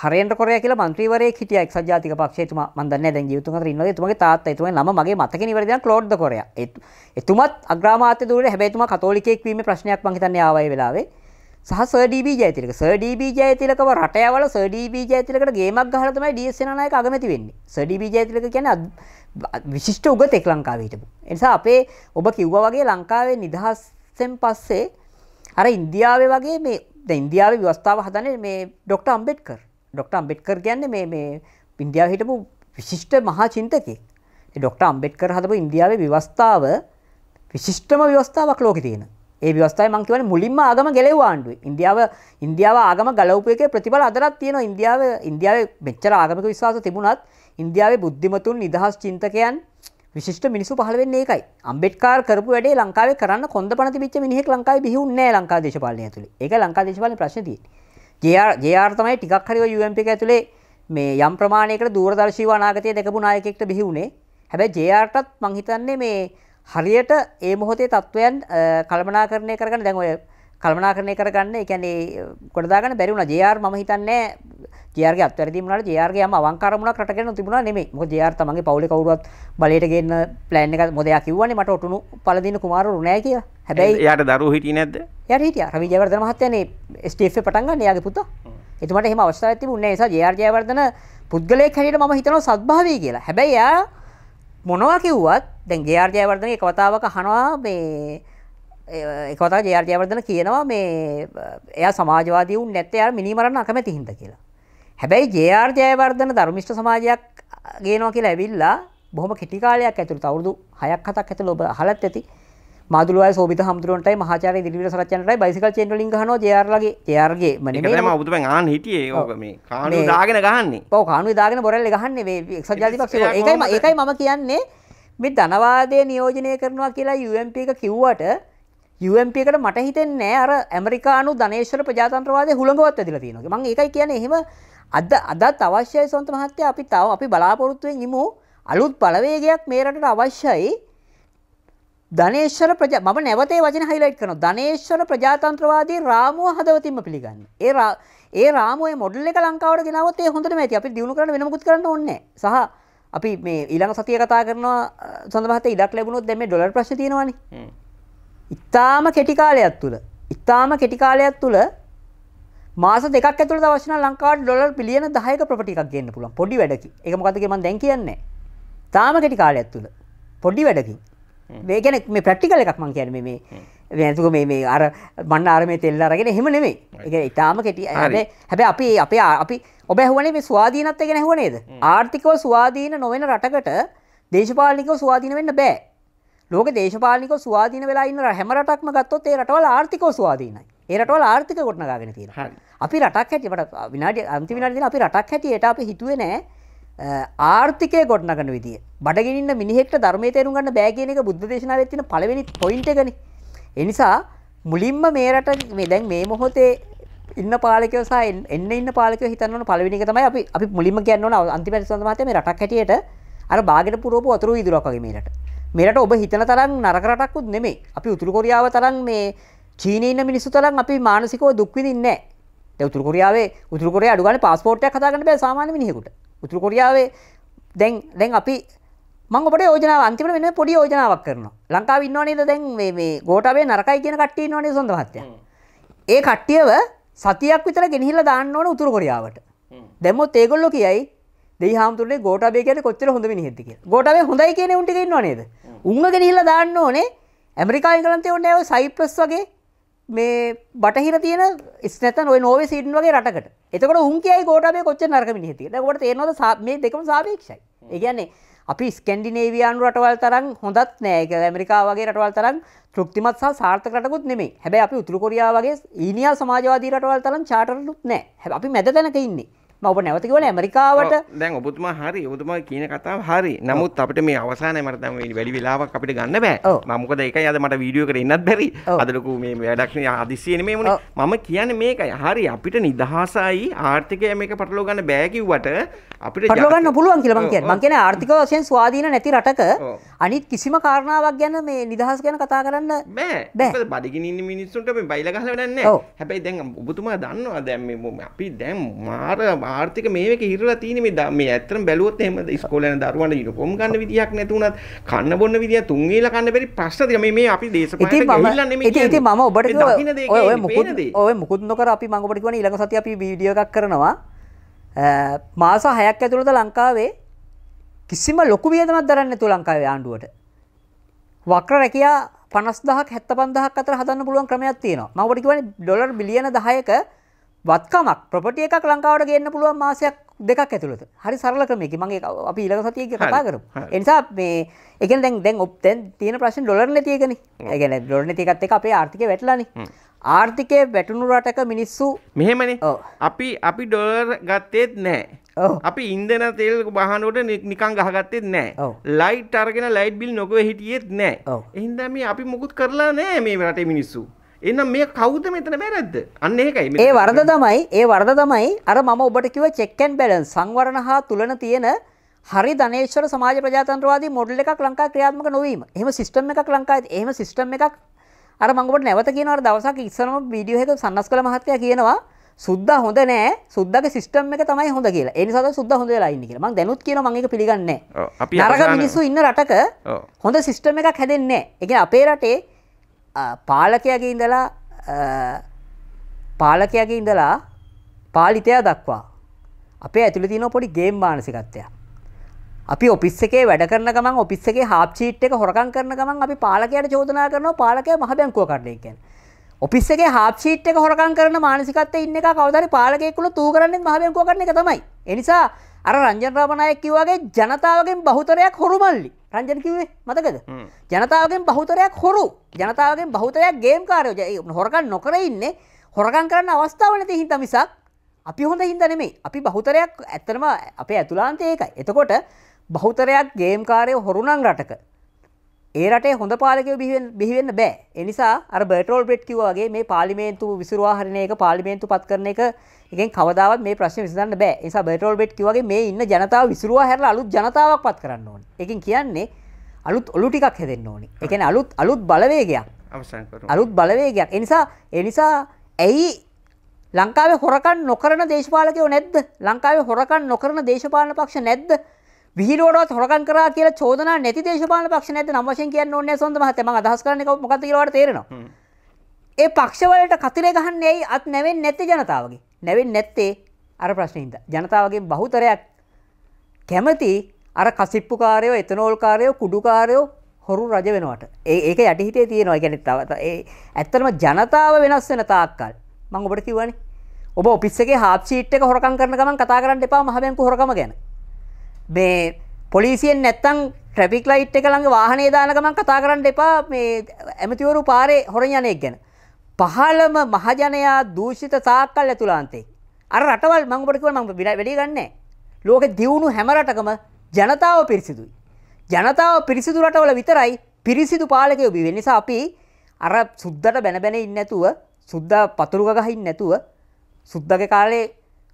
හරේන්ද්‍ර කොරයා කියලා മന്ത്രിවරයෙක් හිටියා එක්සත් ජාතික පක්ෂයේතුමා මම දන්නේ නැහැ දැන් ජීවිතුන් අතර ඉන්නවද එතුමාගේ තාත්තා එතුමාගේ නම මගේ මතක නිවැරදි නම් ක්ලෝඩ් ද කොරයා. එතුමත් අග්‍රාමාත්‍ය ධූරේ හැබැයි එතුමා කතෝලිකයෙක් වීමේ ප්‍රශ්නයක් මම හිතන්නේ ආවා ඒ වෙලාවේ. සහ සඩබ ජයතිලක සඩබ ජයතිලකව රටයවල සඩබ ජයතිලකට ගේමක් ගහලතමයි ඩියසනය අගමති වෙන්නේ සඩබ ජයතිලක කියන විශිෂ්ට උග තෙක් ලංකාවීටපු. එනිසා අපේ ඔබ කිව්ව වගේ ලංකාවේ නිදහස්සෙන් පස්සේ අර ඉන්දියාවේ වගේ මේ ඉන්දියාව ව්‍යවස්ථාව හදන මේ ඩොක්ට අම්බෙට්කර් ඩොක්ට අම්බෙට්කර් ගැන්න මේ ඉන්දියාව හිටපු විශිෂ්ට මහා චින්තකෙක් ඩොක්ට අම්බෙට්කර් හදපු ඉන්දියාවේ ව්‍යවස්ථාව විශිෂ්ටම ව්‍යවස්ථාවක් ලෝක තියෙන ඒ ව්‍යවස්ථාවේ මං කියන්නේ මුලින්ම ආගම ගැලෙව්ව ආණ්ඩුවේ. ඉන්දියාව ඉන්දියාව ආගම ගලවපු එකේ ප්‍රතිඵල අදටත් තියෙනවා. ඉන්දියාව ඉන්දියාවේ මෙච්චර ආගමික විශ්වාස තිබුණත් ඉන්දියාවේ බුද්ධිමතුන් නිදහස් චින්තකයන් විශිෂ්ට මිනිස්සු පහළ වෙන්නේ ඒකයි. අම්බෙඩ්කාර් කරපු වැඩේ ලංකාවේ කරන්න කොන්දපණ තිබිච්ච මිනිහෙක් ලංකාවේ බිහි වුණේ නැහැ ලංකා දේශපාලනය ඇතුලේ. ඒක ලංකා දේශපාලනේ ප්‍රශ්නේ තියෙන්නේ. ජේ.ආර් තමයි ටිකක් හරි ඔය UMP එක ඇතුලේ මේ යම් ප්‍රමාණයකට දූරදර්ශීව අනාගතය දැකපු නායකයෙක්ට බිහි වුණේ. හැබැයි ජේ.ආර්ටත් මං හිතන්නේ මේ හරියට ඒ මොහොතේ තත්ත්වයන් කල්මනා කරණය කරගන්න දැන් ඔය කල්මනා කරණය කරගන්න එකැනේ ගොඩදාගන්න බැරිවුණ ජයාර් ම හිතන්නේ ජයාරග අත්වැරදිීමට ජයාර්ගේම අවංකරමුණක් රටගෙන තිබුණ නෙමේ මො ජයාර් තමගේ පවුලි කවරුවත් බලට ගන්න ප්ලෑන් එක මොදයක් කිවන්නේ මට ඔටුණු පලදින කුමාරු නෑ කිය හැබැයි යට දරු හිටි නැද යට හිටිය රවි ජවර්ධන මහත්තයනේ ස්ටේෆ් පටන්ගන්න යාගේ පුතා එතුමට එහම අවස්ථාව ඇති උන්නේ නිසා ජයාර් ජයවර්ධන පුද්ගලයෙක් හැටියට මම හිතනවා සත්භාවය කියලා හැබැයි යා මොනවා කිව්වත් දැන් ජයාර්ජයවර්ධන එක වතාවක හනවා මේ එකතා ජයාර්ජයවර්ධන කියනවා මේ එය සමාජවාදීවුන් නැත්තේ යා මිනිමරන්න අකමැති හින්ද කියලා. හැබැයි ජයාර්ජයවර්ධන ධර්මිෂ්ට සමාජයක් ගේනවා කියලා ඇවිල්ලා බොහොම කෙටි කාලයක් ඇතුළත අවුරුදු 6ක් 7ක් ඇතුළත ඔබ අහලත් ඇති මාදුලුවයි සෝබිත හමුදුරන්ටයි මහාචාර්ය දිලිවිල සරච්චන්ටයි බයිසිකල් චේන් වලින් ගහනවා ජේආර්ලගේ ජේආර්ගේ මනේ මේක තමයි ඔබතුමන් ආන් හිටියේ ඕක මේ කානුව දාගෙන ගහන්නේ. ඔව් කානුව දාගෙන බොරැල්ලේ ගහන්නේ මේ එක්සත් ජාතිපක්ෂේ. ඒකයි ඒකයි මම කියන්නේ මේ ධනවාදය නියෝජනය කරනවා කියලා UMP එක කිව්වට UMP එකට මට හිතෙන්නේ අර ඇමරිකානු ධනේශ්වර ප්‍රජාතන්ත්‍රවාදය හුළඟවත් ඇදලා තියෙනවා. මම ඒකයි කියන්නේ එහෙම අද අදත් අවශ්‍යයි සොන්ත මහත්තයා අපි තව අපි බලාපොරොත්තු වෙමින් ඉමු අලුත් බලවේගයක් මේ රටට අවශ්‍යයි. ධනේශ්වර ප්‍රජා මම නැවතේ වචන හයිලයිට් කරනවා. ධනේශ්වර ප්‍රජාතන්ත්‍රවාදී රාමුව හදවතින්ම පිළිගන්නේ. ඒ ඒ රාමුවේ මොඩල් එක ලංකාවට ගෙනාවොත් ඒ හොඳටම ඇති. අපි දිනු කරන්න වෙන මොකුත් කරන්න ඕනේ සහ අපි මේ ඊළඟ සතිය කතා කරනවා සඳහත් ඉඩක් ලැබුණොත් දැන් මේ ඩොලර් ප්‍රශ්නේ තියෙනවානේ. ඉතාලම කෙටි කාලයක් තුල ඉතාලම කෙටි කාලයක් තුල මාස දෙකක් ඇතුළත අවශ්‍ය නම් ලංකාවට ඩොලර් බිලියන 10ක ප්‍රොපර්ටි එකක් ගන්න පුළුවන්. පොඩි වැඩකින්. ඒක මොකද්ද කියලා මම දැන් කියන්නේ. තාම කෙටි කාලයක් තුල පොඩි වැඩකින්. මේගැන මේ ප්‍රක්ටිකල එකක් මං කියන මේ ඇතුක මේ අර මන්න අරම තෙල්ල අරගෙන හෙම නෙමේ එක ඉතාම කෙටිය හැබැ අපි අපේ අපි ඔබ හුවනේ මේ ස්වාධීනත්ත ගැ හුවනේද ආර්ථිකව ස්වාධීන නොවෙන රටකට දේශපාලිකව ස්වාධීන වෙන්න බෑ ලෝක දේශපාලික ස්වාධීන වෙලා ඉන්න හැම රටක්ම ගත්තොත් ඒ රටවල ආර්ථිකව ස්වාධීනයි ඒ රටවල ආර්ථික ගොඩනගාගෙන තියෙන අපි රටක් හැටියට විනාඩි අන්තිම විනාඩියේදී අපි රටක් හැටියට අපි හිතුවේ නෑ ආර්ථිකය ගොඩනගන විදිිය බඩගෙනන්න මිනිහෙක්ට ධර්මය තේරුම් ගන්න බෑගෙන එක බුද්ධ දේශනාව ඇතින පලවෙනි පොයින්ට ගන එනිසා මුලින්ම මේරට මෙදැන් මේ මොහොතේ ඉන්න පාලකව සයින් එන්න ඉන්න පාලක හිතන්න පලවිනික තමයි අපි අපි මුලිම කියන්නවන අන්තිපැ සඳමාතම රටක් හැටියට අර බාගෙන පුරෝප අතුරු ඉදුරක්ගේ මේට මෙරට ඔබ හිතන තරම් නරකරටක්කුත් නෙමේ අපි උතුරු කොරියාව තරම් මේ චීනීන්න මිනිස්සු තරම් අපි මානසිකව දුක්විදින්නේ උතුරු කොරියාවේ උතුරු කොරේ අඩුගන පස්පෝට්ටයක් කතාගන්න බෑ සාමාන්‍ය මිනිහෙකුට උතුරු කොරියාවේ දැන් දැන් අපි මං ඔබට යෝජනාව අන්තිමට වෙන පොඩි යෝජනාවක් කරනවා. ලංකාවේ ඉන්නව නේද දැන් මේ මේ ගෝඨාභය නරකයි කියන කට්ටිය ඉන්නව නේද සොඳ මහත්තයා. ඒ කට්ටියව සතියක් විතර ගෙනහිල්ලා දාන්න ඕන උතුරු කොරියාවට. දැම්මොත් ඒගොල්ලෝ කියයි දෙයි හාමුදුරනේ ගෝඨාභය කියන්නේ කොච්චර හොඳ මිනිහෙක්ද කියලා. ගෝඨාභය හොඳයි කියන උන් ටික ඉන්නව නේද? උන්ව ගෙනහිල්ලා දාන්න ඕනේ ඇමරිකාව ඉංගලන්තේ ඔන්න ඔය සයිප්‍රස් වගේ මේ බටහිර තියෙන ඉස්නැතන් ඔය නෝවේ සීඩන් වගේ රටකට. එතකට උන්ගේ ගෝටේ කොච්ච නර්ග මිනිහතිට කොට ඒනොද මේ දෙකම සාපේක්ෂයි ඒගන්නේ අපි ස්කැන්ඩිනේවියන් රටවල් තරම් හොඳත් නෑක ඇමරිකාවගේ රටවල් තරම් තෘප්තිමත් සහ සාර්ථකටකුත් නෙමේ හැබැ අපි උතුරකොරියාවගේ ඊනියා සමාජවාදී රටවල් තරම් චාටරලුත් නෑ හැ අපි මැදතැනක ඉන්නේ මව නැවති වල ඇමරිකාවට දැන් ඔබතුමා හරි ඔබතුමා කියන කතාව හරි නමුත් අපිට මේ අවසානය මට දැන් වැඩි වෙලාවක් අපිට ගන්න බෑ මම මොකද ඒකයි අද මට වීඩියෝ එකට එන්නත් බැරි අද ලොකු මේ වැඩක් නේ හදිස්සියනේ මේ මොනේ මම කියන්නේ මේකයි හරි අපිට නිදහසයි ආර්ථිකය මේක පටලවා ගන්න බෑ කිව්වට අපිට පටලගන්න පුළුවන් කියල මං කිය මං කියන ආර්ථික වශයෙන් ස්වාධීන නැති රටක අනිත් කිසිම කාරණාවක් ගැන මේ නිදහස් ගැන කතා කරන්න බෑ බඩිගිනින්න මිනිස්සුන්ට මේ බයිල ගහල වැඩන්න හැබැයි දැන් ඔබතුමා දන්නවා දැම් අපි දැම් මාර ආර්ථික මේක හිරලා තියෙන මේ දම ඇතරම් බැලුවොත් එම ස්කෝලන දරුවන්ට යුනිෆෝම් ගන්න විදියක් නැතුණත් කන්න බොන්න විදිය තුන් වේලා කන්න බැරි ප්‍රශ්න තියෙනවා මේ මේ අපි දේශපාලන ඉතින් මම ඔබට ඔය මොකුත් ඔය මොකුත් නොකර අපි මම ඔබට කියන ඊළඟ සතිය අපි වීඩියෝ එකක් කරනවා මාස හයක් ඇතුළත ලංකාවේ කිසිම ලොකු වියදමක් දරන්න තු ලංකාවේ ආණ්ඩුවට වක්‍ර රැකයා පනස්දහක් හැත්ත පන්දහක් අතර හදන්න පුළුවන් ක්‍රමයක් තියෙනවා මවටිකිවනි ඩොලර් බිලියන දහයක වත්කමක් ප්‍රපටිය එකක් ලංකාවට ගන්න පුළුවන් මාසයක් දෙකක් ඇතුළත හරි සරල ක්‍රමයක මගේ අපි ඉලක සතියක කතා කරම් එනිසා මේ එක දැන් දැන් ඔප්තැන් තියෙන ප්‍රශ්න ඩොලර් නැතියකන ගැන ඩොලර් නැතිකත් එක අපේ ආර්ථික වැටලන ආර්ථිකය වැටුණු රටක මිනිස්සු මෙහෙමන අපි අපි ඩොලර් ගත්තෙත් නෑ අපි ඉන්දන තෙල් බහනෝට නිකං ගහගත්තෙත් නෑ ලයිට් අරගෙන ලයිට් බිල් නොකව හිටියෙත් නෑ එහින්දම අපි මොකුත් කරලා නෑ මේ රටේ මිනිස්සු එන්නම් මේ කවුද මෙතන වැරද්ද අන්න ඒකයි ඒ වරද තමයි ඒ වරද තමයි අර මම ඔබට කිව චෙක්කන් බැලන් සංවරණ හා තුළන තියෙන හරි ධනේශ්වර සමාජ ප්‍රජාතන්ත්‍රවාදී මොඩල් එකක් ලංකා ක්‍රියාත්මක නොවීම එහෙම සිස්ටම් එකක් ලංකාවේ එහෙම සිස්ටම් එකක් අර මම ඔබට නැවත කියනවා අර දවසක් ඉස්සරම වීඩියෝ එකක සන්නස්කල මහත්තයා කියනවා සුද්දා හොඳ නෑ සුද්දගේ සිස්ටම් එක තමයි හොඳ කියලා. ඒ නිසා තමයි සුද්දා හොඳ වෙලා ඉන්නේ කියලා. මම දැනුත් කියනවා මම ඒක පිළිගන්නේ නෑ. නරක මිනිස්සු ඉන්න රටක හොඳ සිස්ටම් එකක් හැදෙන්නේ නෑ. ඒ කියන්නේ අපේ රටේ පාලකයගේ ඉඳලා පාලකයගේ ඉඳලා පාලිතයා දක්වා අපේ ඇතුළ තින පොඩි ගේම් මානසිකත්වය අපි ඔපිස් එකේ වැඩ කරන ගමන් ඔපිස් එකේ හාප්චීට් එක හොරකම් කරන ගමන් අපි පාලකයට චෝදනා කරනවා පාලකය මහබැංකුව කරන්නේ කියන්නේ. ඔපිස් එකේ හාප්චීට් එක හොරකම් කරන මානසිකත්වයේ ඉන්න එක කවදාරි පාලකයෙකුල තූ කරන්නේ මහබැංකුව කරන එක තමයි. ඒ නිසා අර රංජන් රාමනායක කිව්වාගේ ජනතාවගෙන් බහුතරයක් හොරුමල්ලි. රංජනකිවේ මතකද ජනතාවගෙන් බහුතරයක් හොරු ජනතාවගෙන් බහුතරයක් ගේම් කාරයෝජය හොරකන් නොකර ඉන්නේ හොරකන් කරන්න අවස්ථාවනති හිත මිසක් අපි හොඳ හින්ද නෙමේ අපි බහුතරයක් ඇත්තරම අපේ ඇතුලාන්තය ඒකයි එතකොට බහුතරයක් ගේම් කාරය හොරුනං රටක ඒ රටේ හොඳ පාලකව බිහිවෙන්න බෑ එනිසා අර බටෝල් බෙට් කිවගේ මේ පාලිමේන්තු විසිරවාහරණයක පාලිමේන්තු පත් කරන එක එකෙන් කවදාවත් මේ ප්‍රශ්න විසඳන්න බෑ. ඒ නිසා බර්ටෝල් බෙට් කිව්වාගේ මේ ඉන්න ජනතාව විසිරුවා හැරලා අලුත් ජනතාවක් පත් කරන්න ඕනේ. ඒකෙන් කියන්නේ අලුත් ඔලු ටිකක් හැදෙන්න ඕනේ. ඒ කියන්නේ අලුත් අලුත් බලවේගයක්. අවසන් කරනවා. අලුත් බලවේගයක්. ඒ නිසා ඒ නිසා ඇයි ලංකාවේ හොරකම් නොකරන දේශපාලකයෝ නැද්ද? ලංකාවේ හොරකම් නොකරන දේශපාලන පක්ෂ නැද්ද? විහිළුවටවත් හොරකම් කරා කියලා චෝදනා නැති දේශපාලන පක්ෂ නැද්ද? නම් වශයෙන් කියන්න ඕනේ නැහැ සොන්ද මහත්තයා. මම අදහස් කරන්නේ මොකක්ද කියලා වාට තේරෙනවා. ඒ පක්ෂවලට කතිරේ ගහන්නේ ඇයි අත් නැවෙන්නේ නැති ජනතාවගේ? නැවෙන්නේ නැත්තේ අර ප්‍රශ්නේ ඉඳලා. ජනතාවගේ බහුතරයක් කැමති අර කසිප්පුකාරයෝ, එතනෝල්කාරයෝ, කුඩුකාරයෝ හොරු රජ වෙනවට. ඒ ඒක යටිහිතේ තියෙනවා. ඒ කියන්නේ තව ඒ ඇත්තටම ජනතාව වෙනස් වෙන තාක්කල් මම ඔබට කියවනේ. ඔබ ඔෆිස් එකේ හාෆ් ෂීට් එක හොරකම් කරන ගමන් කතා කරන්න එපා මහබැංකු හොරකම ගැන. මේ පොලිසියෙන් නැත්තම් ට්‍රැෆික් ලයිට් එක ළඟ වාහනේ දාන ගමන් කතා කරන්න එපා මේ ඇමතිවරු පාරේ හොරන් යන එක ගැන. පහළම මහජනයා දූෂිත සාක්කල් ඇතුළාන්තේ. අර රටවල් මං ඔබට කිව්වා මම වැඩි ගන්නෑ. ලෝකේ දියුණු හැම රටකම ජනතාව පිරිසිදුයි. ජනතාව පිරිසිදු රටවල විතරයි පිරිසිදු පාලකයෝ බිවි. ඒ නිසා අපි අර සුද්දට බැන බැන ඉන්නේ නැතුව, සුද්දා පතුරු ගහින් නැතුව, සුද්දගේ කාලේ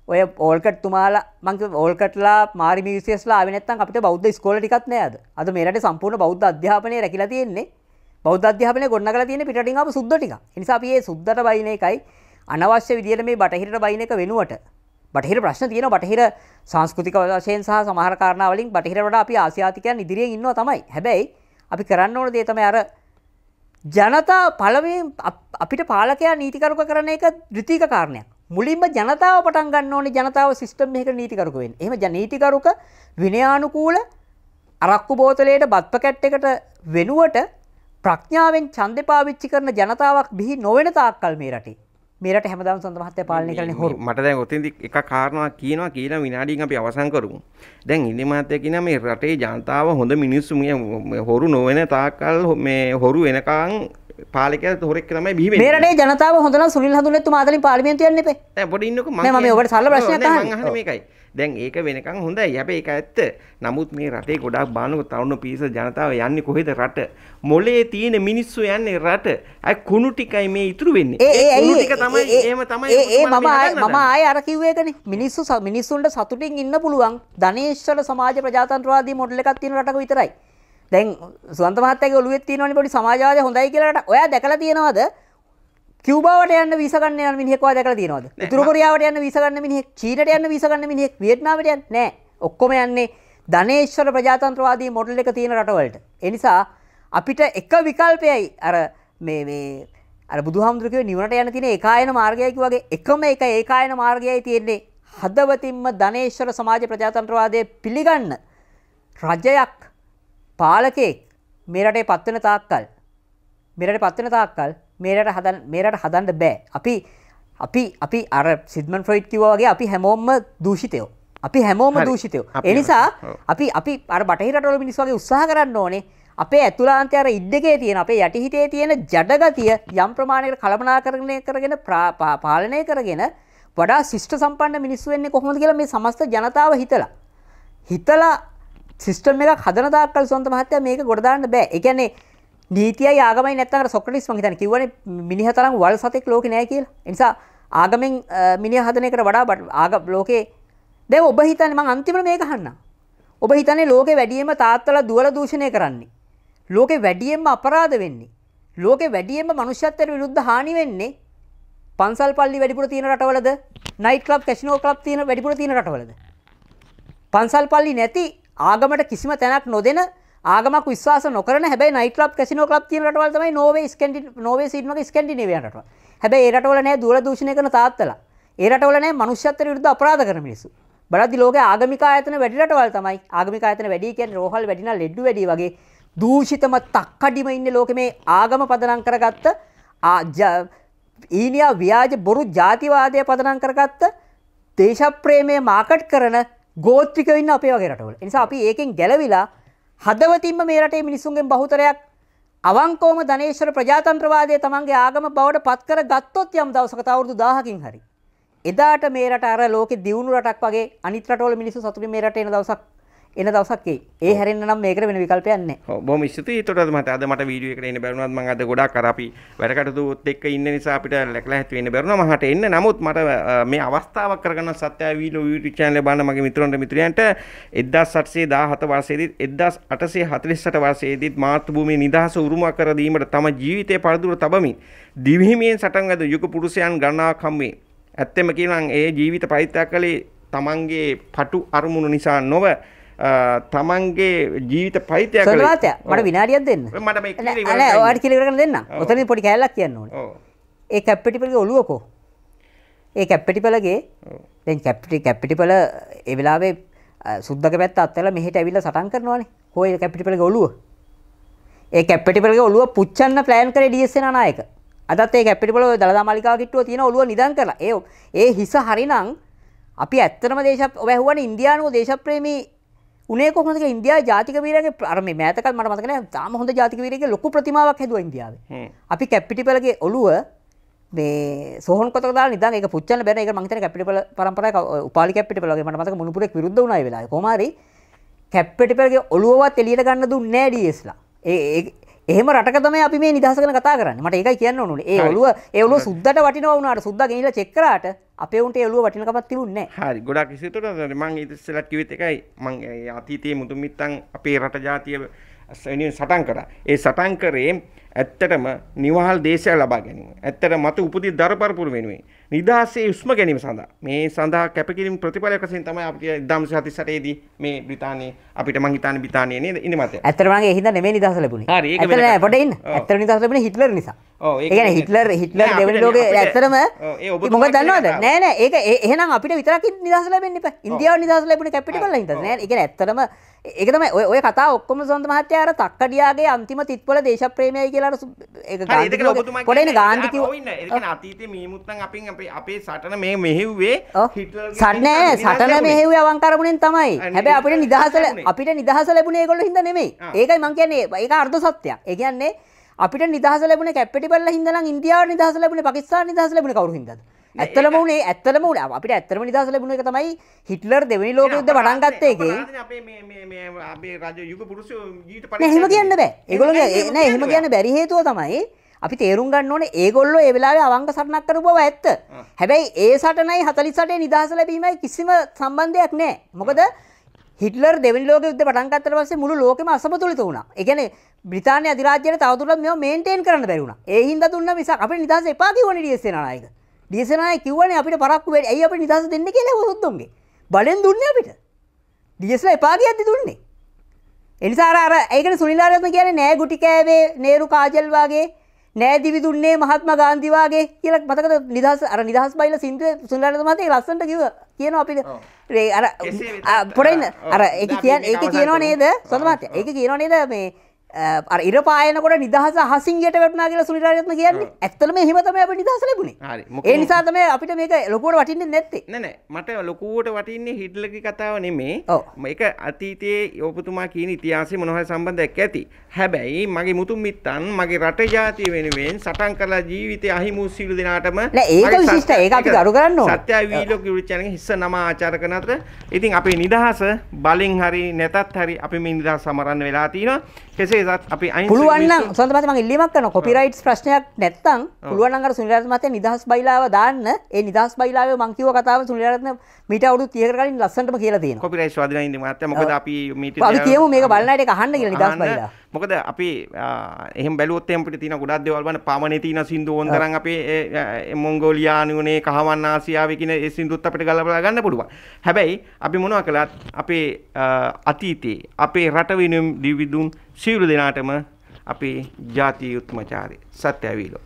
ඔය ඕල්කට් තුමාලා මං කිව්වා ඕල්කට්ලා මාරි මියුසියස්ලා ආවේ නැත්නම් අපිට බෞද්ධ ඉස්කෝල ටිකක් නෑ අද. අද මේ රටේ සම්පූර්ණ බෞද්ධ අධ්‍යාපනය රැකිලා තියෙන්නේ. බෞද්ධ අධ්‍යාපනය ගොඩනගලා තියෙන පිටරටින් ආපු සුද්ධ ටික. ඒ නිසා අපි මේ සුද්ධට බයින එකයි අනවශ්‍ය විදියට මේ බටහිරට බයින එක වෙනුවට බටහිර ප්‍රශ්න තියෙනවා බටහිර සංස්කෘතික වශයෙන් සහ සමහර කාරණා වලින් බටහිර වඩා අපි ආසියාතිකයන් ඉදිරියෙන් ඉන්නවා තමයි. හැබැයි අපි කරන්න ඕන දේ තමයි අර ජනතා පළවෙනි අපිට පාලකයා නීතිකරුක කරන එක ද්විතීක කාරණයක්. මුලින්ම ජනතාව පටන් ගන්න ඕනේ ජනතාව සිස්ටම් එකකට නීතිකරුක වෙන්න. එහෙම නීතිකරුක විනයානුකූල අරක්කු බෝතලයට බත්පකට් එකට වෙනුවට ප්‍රඥාවෙන් ඡන්දේ පාවිච්චි කරන ජනතාවක් බිහි නොවන තාක්කල් මේ රටේ මේ රට හැමදාම සඳ මහත්තයා පාලනය කරන්නේ හොරු. මට දැන් ඔතෙන්දි එක කාරණා කියනවා කියලා විනාඩියකින් අපි අවසන් කරමු. දැන් ඉන්දිය මහත්තයා කියනවා මේ රටේ ජනතාව හොඳ මිනිස්සු මේ හොරු නොවන තාක්කල් මේ හොරු වෙනකන් පාලකයා හොරෙක් තමයි බිහි වෙන්නේ. මේ රටේ ජනතාව හොඳ නම් සුනිල් හඳුනේතුමා ආදලින් පාර්ලිමේන්තුව යන්න එපේ. දැන් පොඩි ඉන්නකෝ මම. නෑ මම ඔබට සරල ප්‍රශ්නයක් අහන්නේ. මම අහන්නේ මේකයි. දැන් ඒක වෙනකම් හොඳයි හැබැයි ඒක ඇත්ත නමුත් මේ රටේ ගොඩක් බානක තරුණ පිරිස ජනතාව යන්නේ කොහෙද රට මොලේ තියෙන මිනිස්සු යන්නේ රට අය කුණු ටිකයි මේ ඉතුරු වෙන්නේ ඒ කුණු ටික තමයි එහෙම තමයි ඒ මම මම ආයෙ අර කිව්වේ ඒකනේ මිනිස්සු මිනිස්සුන්ට සතුටින් ඉන්න පුළුවන් ධනේශ්වර සමාජ ප්‍රජාතන්ත්‍රවාදී මොඩල් එකක් තියෙන රටක විතරයි දැන් සුවන්ත මහත්තයාගේ ඔළුවේ තියෙනවනේ පොඩි සමාජවාදී හොඳයි කියලාට ඔයා දැකලා තියෙනවද කිව්බාවට යන්න විසගන්න යන මිනිහෙක්වා දැකලා තියෙනවද? උතුරු කොරියාවට යන්න විසගන්න මිනිහෙක්, චීනට යන්න විසගන්න මිනිහෙක්, වියට්නාමයට යන්න නෑ. ඔක්කොම යන්නේ ධනේශ්වර ප්‍රජාතන්ත්‍රවාදී මොඩල් එක තියෙන රටවලට. ඒ නිසා අපිට එක විකල්පයයි අර මේ මේ අර බුදුහාමුදුරුවෝ නිවනට යන තියෙන ඒකායන මාර්ගයයි වගේ එකම එක ඒකායන මාර්ගයයි තියෙන්නේ. හදවතින්ම ධනේශ්වර සමාජ ප්‍රජාතන්ත්‍රවාදය පිළිගන්න රජයක් පාලකෙක් මේ රටේ පත්වෙන තාක්කල් මේ රටේ පත්වෙන තාක්කල් මේරට හදන් මේරට හදන්න බෑ අපි අපි අපි අර සිද්මන් ෆ්‍රයිට් කිවවාගේ අපි හැමෝම දූෂිතයෝ අපි හැමෝම දූෂිතයෝ එනිසා අපි අපි අර බටහිරටොල මිනිස්වාගේ උත්සාහ කරන්න ඕනේ අපේ ඇතුලාන්තය අර ඉඩ්ඩගේ තියෙන අපේ යටිහිතේ තියෙන ජඩගතිය යම් ප්‍රමාණයකට කළමනා කරණය කරගෙන පාලනය කරගෙන වඩා ශිෂ්ට සම්පන්න මිනිස්සු වෙන්නේ කොහොමද කියලා මේ සමස්ත ජනතාව හිතලා හිතලා සිිස්ටම් එක හදනදාකල් සොන්ත මහත්තය මේක ගොඩදාන්න බෑ එකන්නේ නීතිය ආගමයි නැත්තර සොක්‍රටිස් මං හිතන්නේ කිව්වනේ මිනිහ තරම් වල් සතෙක් ලෝකේ නැහැ කියලා. ඒ නිසා ආගමෙන් මිනිහ හදන එකට වඩා ආගම ලෝකේ දැන් ඔබ හිතන්නේ මං අන්තිමට මේක අහන්නම්. ඔබ හිතන්නේ ලෝකේ වැඩියෙන්ම තාත්තලා දුවල දූෂණය කරන්නේ. ලෝකේ වැඩියෙන්ම අපරාධ වෙන්නේ. ලෝකේ වැඩියෙන්ම මනුෂ්‍යත්වයට විරුද්ධ හානි වෙන්නේ පන්සල් පල්ලි වැඩිපුර තියෙන රටවලද නයිට් ක්ලබ් කැසිනෝ ක්ලබ් තියෙන වැඩිපුර තියෙන රටවලද පන්සල් පල්ලි නැති ආගමට කිසිම තැනක් නොදෙන ආගමක් විශ්වාස නොකරන හැබැයි නයිට් ක්ලබ් කැසිනෝ ක්ලබ් තියෙන රටවල් තමයි නෝවේ ස්කැන්ඩි නෝවේ සීඩ්මක ස්කැන්ඩිනේවියානු රටවල්. හැබැයි ඒ රටවල නෑ දුවල දූෂණය කරන තාත්තලා. ඒ රටවල නෑ මනුෂ්‍යත්වයට විරුද්ධ අපරාධ කරන මිනිස්සු. බලද්දි ලෝකයේ ආගමික ආයතන වැඩි රටවල් තමයි. ආගමික ආයතන වැඩි කියන්නේ රෝහල් වැඩි නම් ලෙඩ්ඩු වැඩි වගේ දූෂිතම තක්කඩිම ඉන්නේ ලෝකෙ මේ ආගම පදනම් කරගත්ත ඊනියා ව්‍යාජ බොරු ජාතිවාදය පදනම් කරගත්ත දේශප්‍රේමය මාකට් කරන ගෝත්‍රික ඉන්න අපේ වගේ රටවල. ඒ නිසා අපි ඒකෙන් ගැලවිලා හදවතින්ම මේ රටේ මිනිසුන්ගෙන් බහුතරයක් අවංකෝම ධනේශ්වර ප්‍රජාතන්ත්‍රවාදය තමන්ගේ ආගම බවට පත්කර ගත්තොත් යම් දවසකට අවුරුදු 1000කින් හරි එදාට මේ රට අර ලෝකෙ දියුණු රටක් වගේ අනිත් රටවල මිනිස්සු සතුටින් මේ රට එන දවසක් එන දවසක් ඒ හැරෙන්න්න නම් මේක වෙන විකල්පයන්න බොම ස්තුති තොට මත අද මට වීඩිය කරන බැරුණත් මඟද ගොඩා කරපි වැඩකටතුත් එක් ඉන්න නිසා අපිට ලැකල ඇත්වන්න බැරුණ මහට එන්න නමුත් මට මේ අවස්ථාවක් කරන සත්‍ය වීල ටචාල බාන මගේ මිතුරන්ට මිතුරියන්ට එදස් සටසේ දා හත වර්සේදත් එදස් අටසේ හතලිස්සට වර්සේදත් මාතභූමි නිදහස උරුමක් කරදීමට තම ජීවිතය පරදුර තබමින් දිවිහිමියෙන් සටන්ගද යුක පුරුෂයන් ගන්නා කම්වේ ඇත්තෙම කියලන් ඒ ජීවිත පරිත්තා කළේ තමන්ගේ පටු අරමුණු නිසා නොව තමන්ගේ ජීවිත පරිත්‍යාග සල්වාත මට විනාඩියක් දෙන්න මට මේ ඔයාට කිලි කරගෙන දෙන්න ඔතන පොඩි කැලක් කියන්න ඕනේ ඒ කැප්පිටිපලගේ ඔලුවකෝ ඒ කැප්පිටිපලගේ දැන් කැප්පිටි කැප්පිටිපල ඒ වෙලාවේ සුද්දක පැත්ත අත්හැරලා මෙහෙට ඇවිල්ලා සටන් කරනවානේ කොහේ කැප්පිටිපලගේ ඔලුව ඒ කැප්පිටිපලගේ ඔලුව පුච්චන්න ප්ලෑන් කරේ ඩීඑස් නායක අදත් ඒ කැප්පිටිපල ඔය දළදා මාලිකාව කිට්ටුව තියෙන ඔලුව නිදන් කරලා ඒ ඒ හිස හරිනම් අපි ඇත්තටම දේශ ඔබ ඇහුවනේ ඉන්දියානු දේශප්‍රේමී උනේ කොහොමද කියලා ඉන්දියාවේ ජාතික වීරයන්ගේ අර මේ මෑතකල් මට මතක නෑ තාම හොඳ ජාතික වීරයෙක්ගේ ලොකු ප්‍රතිමාවක් හැදුවා ඉන්දියාවේ. අපි කැප්පිටිපලගේ ඔළුව මේ සොහන් කොට දාලා නිදාගෙන ඒක පුච්චන්න බැරි ඒක මං හිතන්නේ කැප්පිටිපල පරම්පරාවේ උපාලි කැප්පිටිපල වගේ මට මතක මුණුපුරෙක් විරුද්ධ වුණා ඒ වෙලාවේ. කොහොම හරි කැප්පිටිපලගේ ඔළුවවත් එළියට ගන්න දුන්නේ නෑ ඩීඑස්ලා. ඒ එහම රටක තමයි අපි මේ නිදහස කන කතා කරන්න මට ඒක කියන්න ඕනුනේ ඒ ඔලුව ඒවලු සුද්දට වටිනවා වුණට සුද්ද ගනිල චෙක්කරට අපේවුන්ට එලුව වටිනකමත් තිබුන්නේ හරි ගොඩක් ඉසිතට මං ඉතිස්සලත් කිව්වෙත් එකයි මං අතීතයේ මුතුමිත්තන් අපේ රට ජාතිය සටන් කර ඒ සටන් කරේ ඇත්තටම නිවහල් දේශය ලබා ගැනීම. ඇත්තට මතු උපදී දරපරපුර වෙනුවෙන් නිදහසේ උස්ම ගැනීම සඳහා මේ සඳහා කැපකිරීම ප්‍රතිඵලයක් වශයෙන් තමයි අපි 1947 දී මේ බ්‍රිතාන්‍යයේ අපිට මං හිතන්නේ බ්‍රිතාන්‍යයේ නේද ඉන්නේ මතය. ඇත්තටම මගේ හිතන්නේ නෙමෙයි නිදහස ලැබුණේ. හරි ඒක වෙන පොඩ ඉන්න. ඇත්තට නිදහස ලැබුණේ හිට්ලර් නිසා. ඔව් ඒක කියන්නේ හිට්ලර් හිට්ලර් දෙවෙනි ලෝකේ ඇත්තටම මොකද දන්නවද? නෑ නෑ ඒක එහෙනම් අපිට විතරක් නිදහස ලැබෙන්න එපා. ඉන්දියාව නිදහස ලැබුණේ කැපිටල් වලින් හින්දා. නෑ ඒ කියන්නේ ඇත්තටම ඒක තමයි ඔය කතාව ඔක්කොම සොන්ද මහත්තයා අර තක්කඩියාගේ අන්තිම තිත්පොළ දේශප්‍රේමයයි කියලා කොඩන ගාන්ධික අතීත මීමුත්තන් අපින් අපේ අපේ සටන මේ මෙහෙව්වේ සටනෑ සටන මෙහෙව අවංකරමුණෙන් තමයි හැබැ අපිට නිදහසල අපිට නිදහස ලැබුණේ කොල හිද නෙමෙයි ඒකයි මං කියන්නේ ඒක අර්ධ සත්‍යයක් ඒගන්නේ අපිට නිදහස ලැබුණ කැපිටිබල්ල හිදලා ඉන්දියාව නිදහස ලැබුණ පකිස්ාන නිදහස ලැබුණ කවරු හිදද ඇත්තලම වනේ ඇත්තලම ට අපිට ඇත්තරම නිදස ලැබුණ එක තමයි හිටලර් දෙවනි ලෝකයුද්ධ පටන්ගත්තයගේ එහෙම කියන්න බෑ ඒගොල එන එහෙම කියන්න බැරි හේතුව තමයි අපි තේරුම් ගන්න ඕන ඒගොල්ල ඒවෙලා අවංග සටනක් කර බව ඇත්ත හැබැයි ඒ සටනයි හතලිසටේ නිදහස ලැබීමයි කිසිම සම්බන්ධයක් නෑ මොකද හිටලර් දෙවනි ලෝක යුද්ධ පටන්ගත්තට පස්සේ මුළු ලෝකෙම අසමතුලිත වුණා. ඒ කියන්නේ බ්‍රිතාන්‍ය අධිරාජ්‍යයට තවදුරටත් මේව මේන්ටේන් කරන්න බැරි වුණා. ඒ හින්දා දුන්න මිසක් අපේ නිදහස එපා කිව්වනේ ඩීඑස් සේනානායක. දේශනය කිවන අපිට පරක්කු වැට ඇයි අප නිදහස දෙන්න කියලා හොත්තුන්ගේ බලෙන් දුන්න අපිට දියස්ල එපාගේ ඇති දුන්නේ එනිසාර ඒකට සුනිලාරත්ම කියන නෑ ගුටිකෑවේ නේරු කාජල්වාගේ නෑ දිවි දුන්නේ මහත්ම ගාන්ධිවාගේ කියලක් මතක නිදහස අර නිදහස් බයිල සිින්දුව සුන්ලාරත මතේ ලස්සට කිව කියන අපිට රේ අර පොරන්න අර එක කියන් ඒක කියනවා නේද සොතමත් ඒක කියනවා නේද මේ ඉරපායනකොට නිදහස හසින්ගේට වැටනා කියලා සුනිරාරත්න කියන්නේ ඇත්තලම හිමතම අප නිදහස ලැබුණේ ඒ නිසාතම අපිට මේක ලොකුවට වටින්නේ නැත්තේ නැන මට ලොකුවට වටින්නේ හිටලකි කතාව නෙමේ මේක අතීතයේ යෝපතුමා කියන ඉතිහාසය මොනහ සම්බන්ධයක් ඇති හැබැයි මගේ මුතුන් මිත්තන් මගේ රට ජාතිය වෙනුවෙන් සටන් කරලා ජීවිතය අහිමු සිළු දෙනාටම ඒක විශිෂ්ට ඒක අපි ගරු කරන්න සත්‍ය වීලෝක විරුචනක හිස්ස නම ආචාර කරන අතර ඉතින් අපේ නිදහස බලෙන් හරි නැතත් හරි අපි මේ නිදහස සමරන්න වෙලා තියෙනවා කෙසේ අපි පුළුවන් සොඳ පසම ඉල්ලිමක් කන කොපිරයිට් ප්‍රශ්නයක් නැත්තං පුළුවන්ගර සුනිරත් මතය නිදහස් බයිලාව දාන්න ඒ නිදහස් බයිලාව මංකිව කතාව සුනිරත්න මිට අවුදු තියකරින් ලස්සටම කියලතිය කොපිරයි වාදන මත මොකද අපි කියම මේ බලන්නට කහන්න කිය නිදහස් බයිලා මොකද අපි එහම බැලුවත්තෙන්පිට තින ගොඩක් දෙවල්බන පමණ තින සිින්දු ෝන්දරන් අපේ මොංගෝලියයානුනේ කහවන් ආසියාවකින සිින්දුත් අපට ගලබලා ගන්න පුළුවන් හැබැයි අපි මොනව කළත් අපේ අතීතයේ අපේ රටවිනම් දිවිදුන් සිවරු දෙනාටම අපේ ජාතිය යුත්මචාරය සත්‍ය ඇවීලෝ.